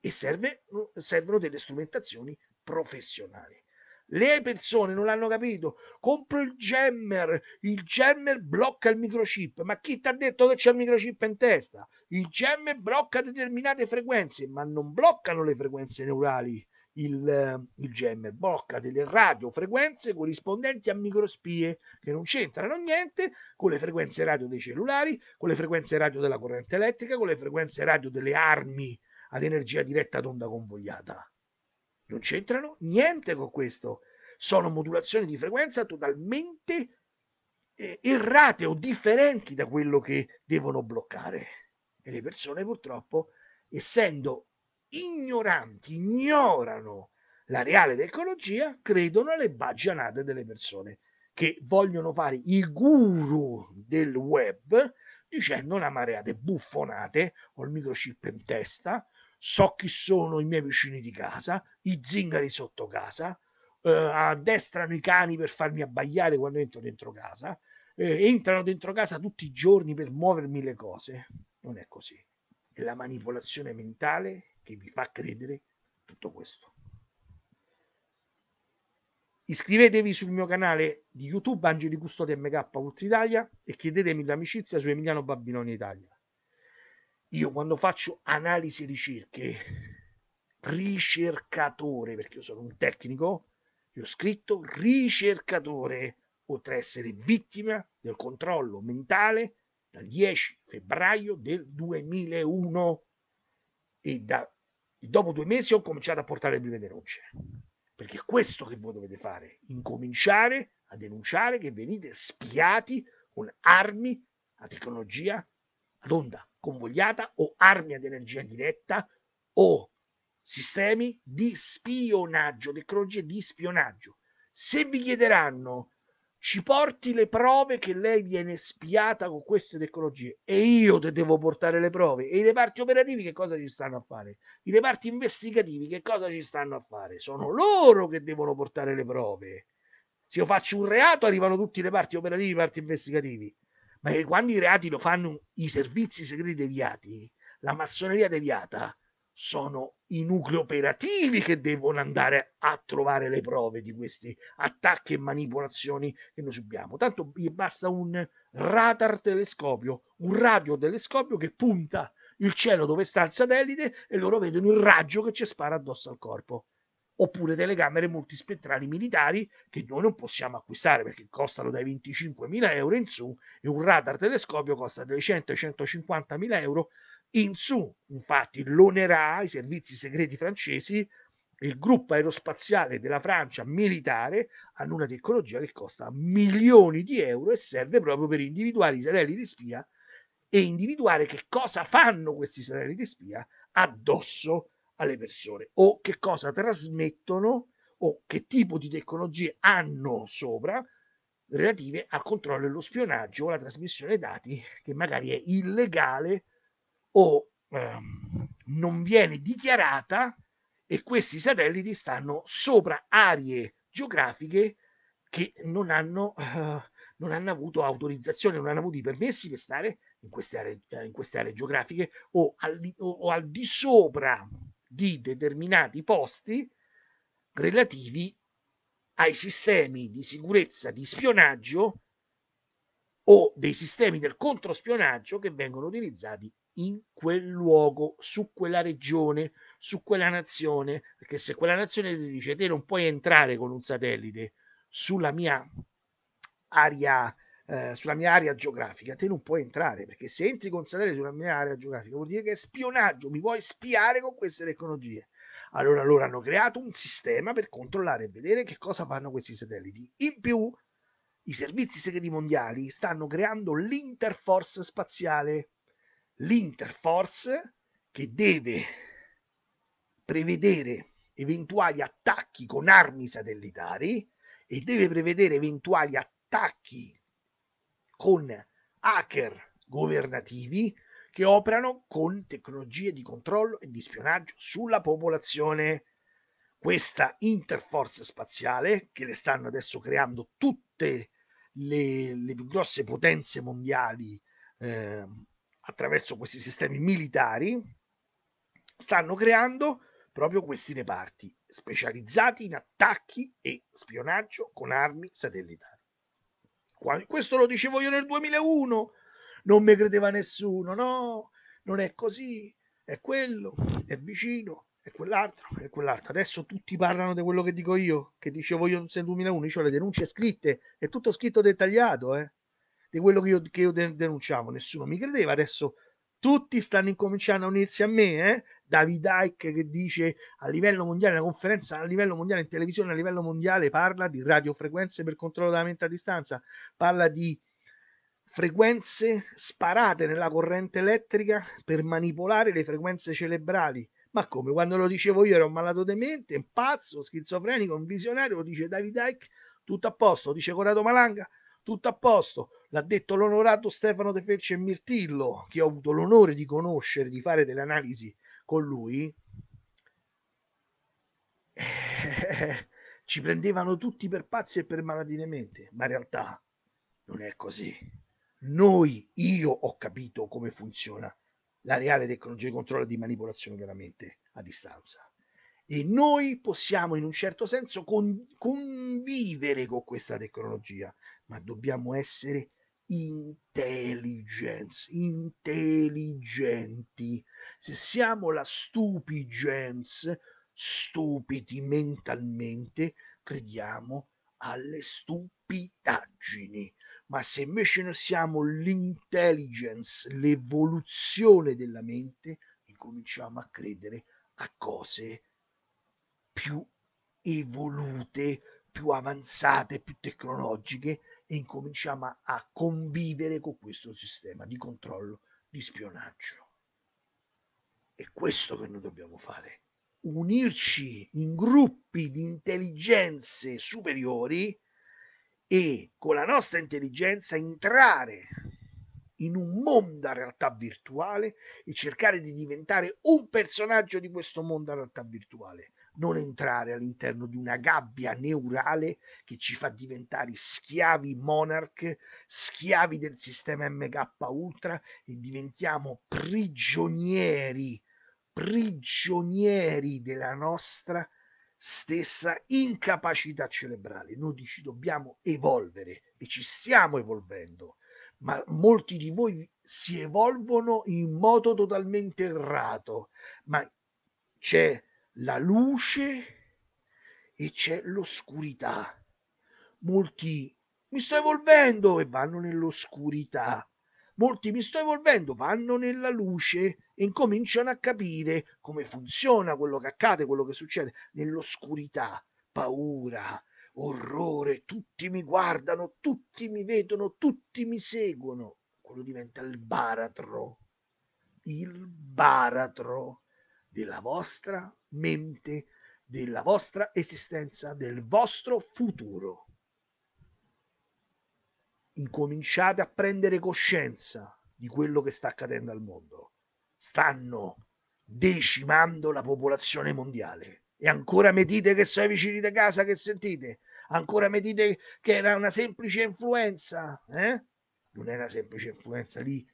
e serve, servono delle strumentazioni professionali le persone non l'hanno capito. Compro il jammer, il jammer blocca il microchip. Ma chi ti ha detto che c'è il microchip in testa? Il jammer blocca determinate frequenze, ma non bloccano le frequenze neurali. Il, eh, il jammer blocca delle radiofrequenze corrispondenti a microspie che non c'entrano niente con le frequenze radio dei cellulari, con le frequenze radio della corrente elettrica, con le frequenze radio delle armi ad energia diretta ad onda convogliata non c'entrano niente con questo. Sono modulazioni di frequenza totalmente eh, errate o differenti da quello che devono bloccare. E le persone purtroppo, essendo ignoranti, ignorano la reale tecnologia, credono alle baggianate delle persone che vogliono fare i guru del web dicendo una marea di buffonate ho il microchip in testa so chi sono i miei vicini di casa, i zingari sotto casa, eh, addestrano i cani per farmi abbaiare quando entro dentro casa, eh, entrano dentro casa tutti i giorni per muovermi le cose. Non è così. È la manipolazione mentale che vi fa credere tutto questo. Iscrivetevi sul mio canale di YouTube Angeli Custodi MK Ultra Italia e chiedetemi l'amicizia su Emiliano Babilonia Italia io quando faccio analisi e ricerche, ricercatore, perché io sono un tecnico, io ho scritto ricercatore, oltre a essere vittima del controllo mentale dal 10 febbraio del 2001 e, da, e dopo due mesi ho cominciato a portare le prime denunce. Perché è questo che voi dovete fare, incominciare a denunciare che venite spiati con armi, a tecnologia, ad onda convogliata o armi ad energia diretta o sistemi di spionaggio, tecnologie di spionaggio. Se vi chiederanno ci porti le prove che lei viene spiata con queste tecnologie e io te devo portare le prove e i reparti operativi che cosa ci stanno a fare? I reparti investigativi che cosa ci stanno a fare? Sono loro che devono portare le prove. Se io faccio un reato arrivano tutti i reparti operativi, i reparti investigativi ma che quando i reati lo fanno i servizi segreti deviati, la massoneria deviata, sono i nuclei operativi che devono andare a trovare le prove di questi attacchi e manipolazioni che noi subiamo. Tanto gli basta un radar telescopio, un radiotelescopio che punta il cielo dove sta il satellite e loro vedono il raggio che ci spara addosso al corpo oppure telecamere multispettrali militari che noi non possiamo acquistare perché costano dai 25.000 euro in su e un radar telescopio costa dai 100 ai 150.000 euro in su. Infatti l'ONERA, i servizi segreti francesi, il gruppo aerospaziale della Francia militare hanno una tecnologia che costa milioni di euro e serve proprio per individuare i satelliti spia e individuare che cosa fanno questi satelliti spia addosso alle persone o che cosa trasmettono o che tipo di tecnologie hanno sopra relative al controllo e allo spionaggio o alla trasmissione dati che magari è illegale o eh, non viene dichiarata e questi satelliti stanno sopra aree geografiche che non hanno, eh, non hanno avuto autorizzazione, non hanno avuto i permessi per stare in queste aree, eh, in queste aree geografiche o al, o, o al di sopra di determinati posti relativi ai sistemi di sicurezza di spionaggio o dei sistemi del controspionaggio che vengono utilizzati in quel luogo, su quella regione, su quella nazione, perché se quella nazione ti dice te non puoi entrare con un satellite sulla mia area eh, sulla mia area geografica, te non puoi entrare perché se entri con satellite sulla mia area geografica vuol dire che è spionaggio, mi vuoi spiare con queste tecnologie. Allora loro hanno creato un sistema per controllare e vedere che cosa fanno questi satelliti. In più, i servizi segreti mondiali stanno creando l'Interforce spaziale. L'Interforce che deve prevedere eventuali attacchi con armi satellitari e deve prevedere eventuali attacchi con hacker governativi che operano con tecnologie di controllo e di spionaggio sulla popolazione. Questa interforce spaziale che le stanno adesso creando tutte le, le più grosse potenze mondiali eh, attraverso questi sistemi militari, stanno creando proprio questi reparti specializzati in attacchi e spionaggio con armi satellitari. Questo lo dicevo io nel 2001, non mi credeva nessuno, no, non è così, è quello, è vicino, è quell'altro, è quell'altro. Adesso tutti parlano di quello che dico io, che dicevo io nel 2001, io cioè le denunce scritte, è tutto scritto dettagliato, eh, di quello che io, che io denunciavo, nessuno mi credeva, adesso tutti stanno incominciando a unirsi a me, eh? David Icke che dice a livello mondiale, una conferenza a livello mondiale in televisione, a livello mondiale parla di radiofrequenze per controllo della mente a distanza, parla di frequenze sparate nella corrente elettrica per manipolare le frequenze cerebrali. Ma come quando lo dicevo io ero un malato demente, un pazzo, schizofrenico, un visionario, lo dice David Icke, tutto a posto, dice Corrado Malanga, tutto a posto, L'ha detto l'onorato Stefano De Felce e Mirtillo, che ho avuto l'onore di conoscere, di fare delle analisi con lui. Eh, ci prendevano tutti per pazzi e per malati di mente, ma in realtà non è così. Noi, io ho capito come funziona la reale tecnologia di controllo e di manipolazione della mente a distanza. E noi possiamo in un certo senso con, convivere con questa tecnologia, ma dobbiamo essere intelligence, intelligenti. Se siamo la stupigence, stupidi mentalmente, crediamo alle stupidaggini. Ma se invece noi siamo l'intelligence, l'evoluzione della mente, incominciamo a credere a cose più evolute, più avanzate, più tecnologiche e incominciamo a, convivere con questo sistema di controllo, di spionaggio. È questo che noi dobbiamo fare, unirci in gruppi di intelligenze superiori e con la nostra intelligenza entrare in un mondo a realtà virtuale e cercare di diventare un personaggio di questo mondo a realtà virtuale non entrare all'interno di una gabbia neurale che ci fa diventare schiavi monarch, schiavi del sistema MK Ultra e diventiamo prigionieri, prigionieri della nostra stessa incapacità cerebrale. Noi ci dobbiamo evolvere e ci stiamo evolvendo, ma molti di voi si evolvono in modo totalmente errato, ma c'è la luce e c'è l'oscurità. Molti mi sto evolvendo e vanno nell'oscurità. Molti mi sto evolvendo, vanno nella luce e incominciano a capire come funziona quello che accade, quello che succede nell'oscurità, paura, orrore, tutti mi guardano, tutti mi vedono, tutti mi seguono. Quello diventa il baratro, il baratro della vostra mente della vostra esistenza, del vostro futuro. Incominciate a prendere coscienza di quello che sta accadendo al mondo. Stanno decimando la popolazione mondiale. E ancora mi dite che sono i vicini di casa che sentite? Ancora mi dite che era una semplice influenza? Eh? Non è una semplice influenza, lì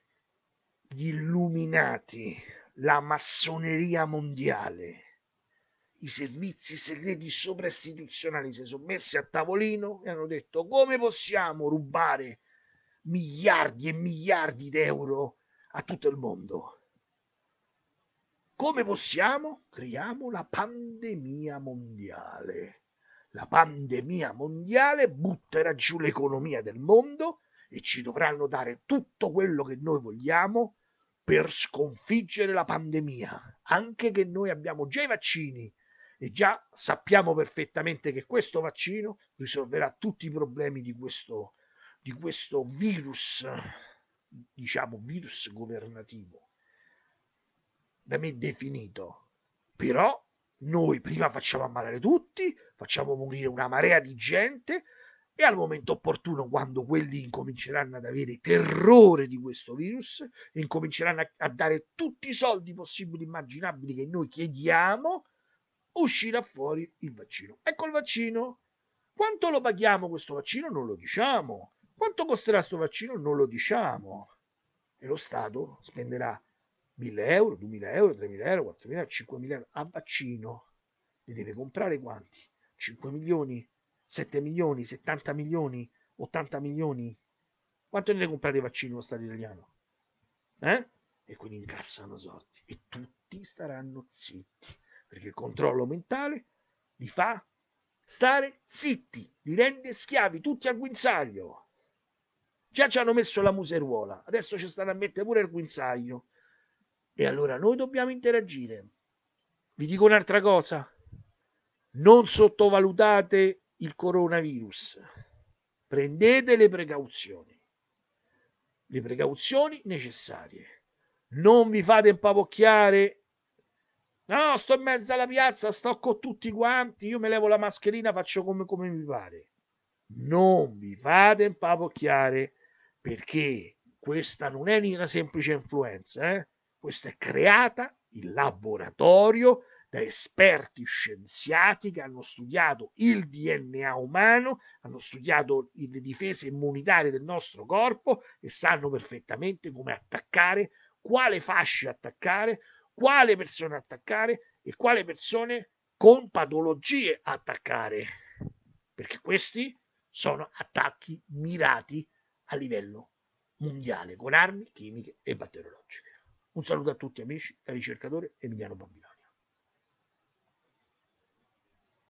gli illuminati, la massoneria mondiale i servizi segreti sovra si sono messi a tavolino e hanno detto come possiamo rubare miliardi e miliardi d'euro a tutto il mondo. Come possiamo? Creiamo la pandemia mondiale. La pandemia mondiale butterà giù l'economia del mondo e ci dovranno dare tutto quello che noi vogliamo per sconfiggere la pandemia, anche che noi abbiamo già i vaccini e già sappiamo perfettamente che questo vaccino risolverà tutti i problemi di questo, di questo virus, diciamo virus governativo, da me definito. Però noi prima facciamo ammalare tutti, facciamo morire una marea di gente e al momento opportuno, quando quelli incominceranno ad avere terrore di questo virus, incominceranno a, a dare tutti i soldi possibili e immaginabili che noi chiediamo, uscirà fuori il vaccino. Ecco il vaccino. Quanto lo paghiamo questo vaccino? Non lo diciamo. Quanto costerà questo vaccino? Non lo diciamo. E lo Stato spenderà 1000 euro, 2000 euro, 3000 euro, 4000, 5000 euro a vaccino. Ne deve comprare quanti? 5 milioni, 7 milioni, 70 milioni, 80 milioni? Quanto ne comprate i vaccini lo Stato italiano? Eh? E quindi incassano sorti. e tutti staranno zitti perché il controllo mentale li fa stare zitti, li rende schiavi, tutti al guinzaglio. Già ci hanno messo la museruola, adesso ci stanno a mettere pure il guinzaglio. E allora noi dobbiamo interagire. Vi dico un'altra cosa, non sottovalutate il coronavirus, prendete le precauzioni, le precauzioni necessarie. Non vi fate impavocchiare No, no, sto in mezzo alla piazza, sto con tutti quanti, io mi levo la mascherina, faccio come, come mi pare. Non vi fate impapocchiare perché questa non è una semplice influenza, eh? questa è creata in laboratorio da esperti scienziati che hanno studiato il DNA umano, hanno studiato le difese immunitarie del nostro corpo e sanno perfettamente come attaccare, quale fascia attaccare, quale persone attaccare e quale persone con patologie attaccare, perché questi sono attacchi mirati a livello mondiale con armi chimiche e batteriologiche. Un saluto a tutti amici da ricercatore Emiliano Bambino.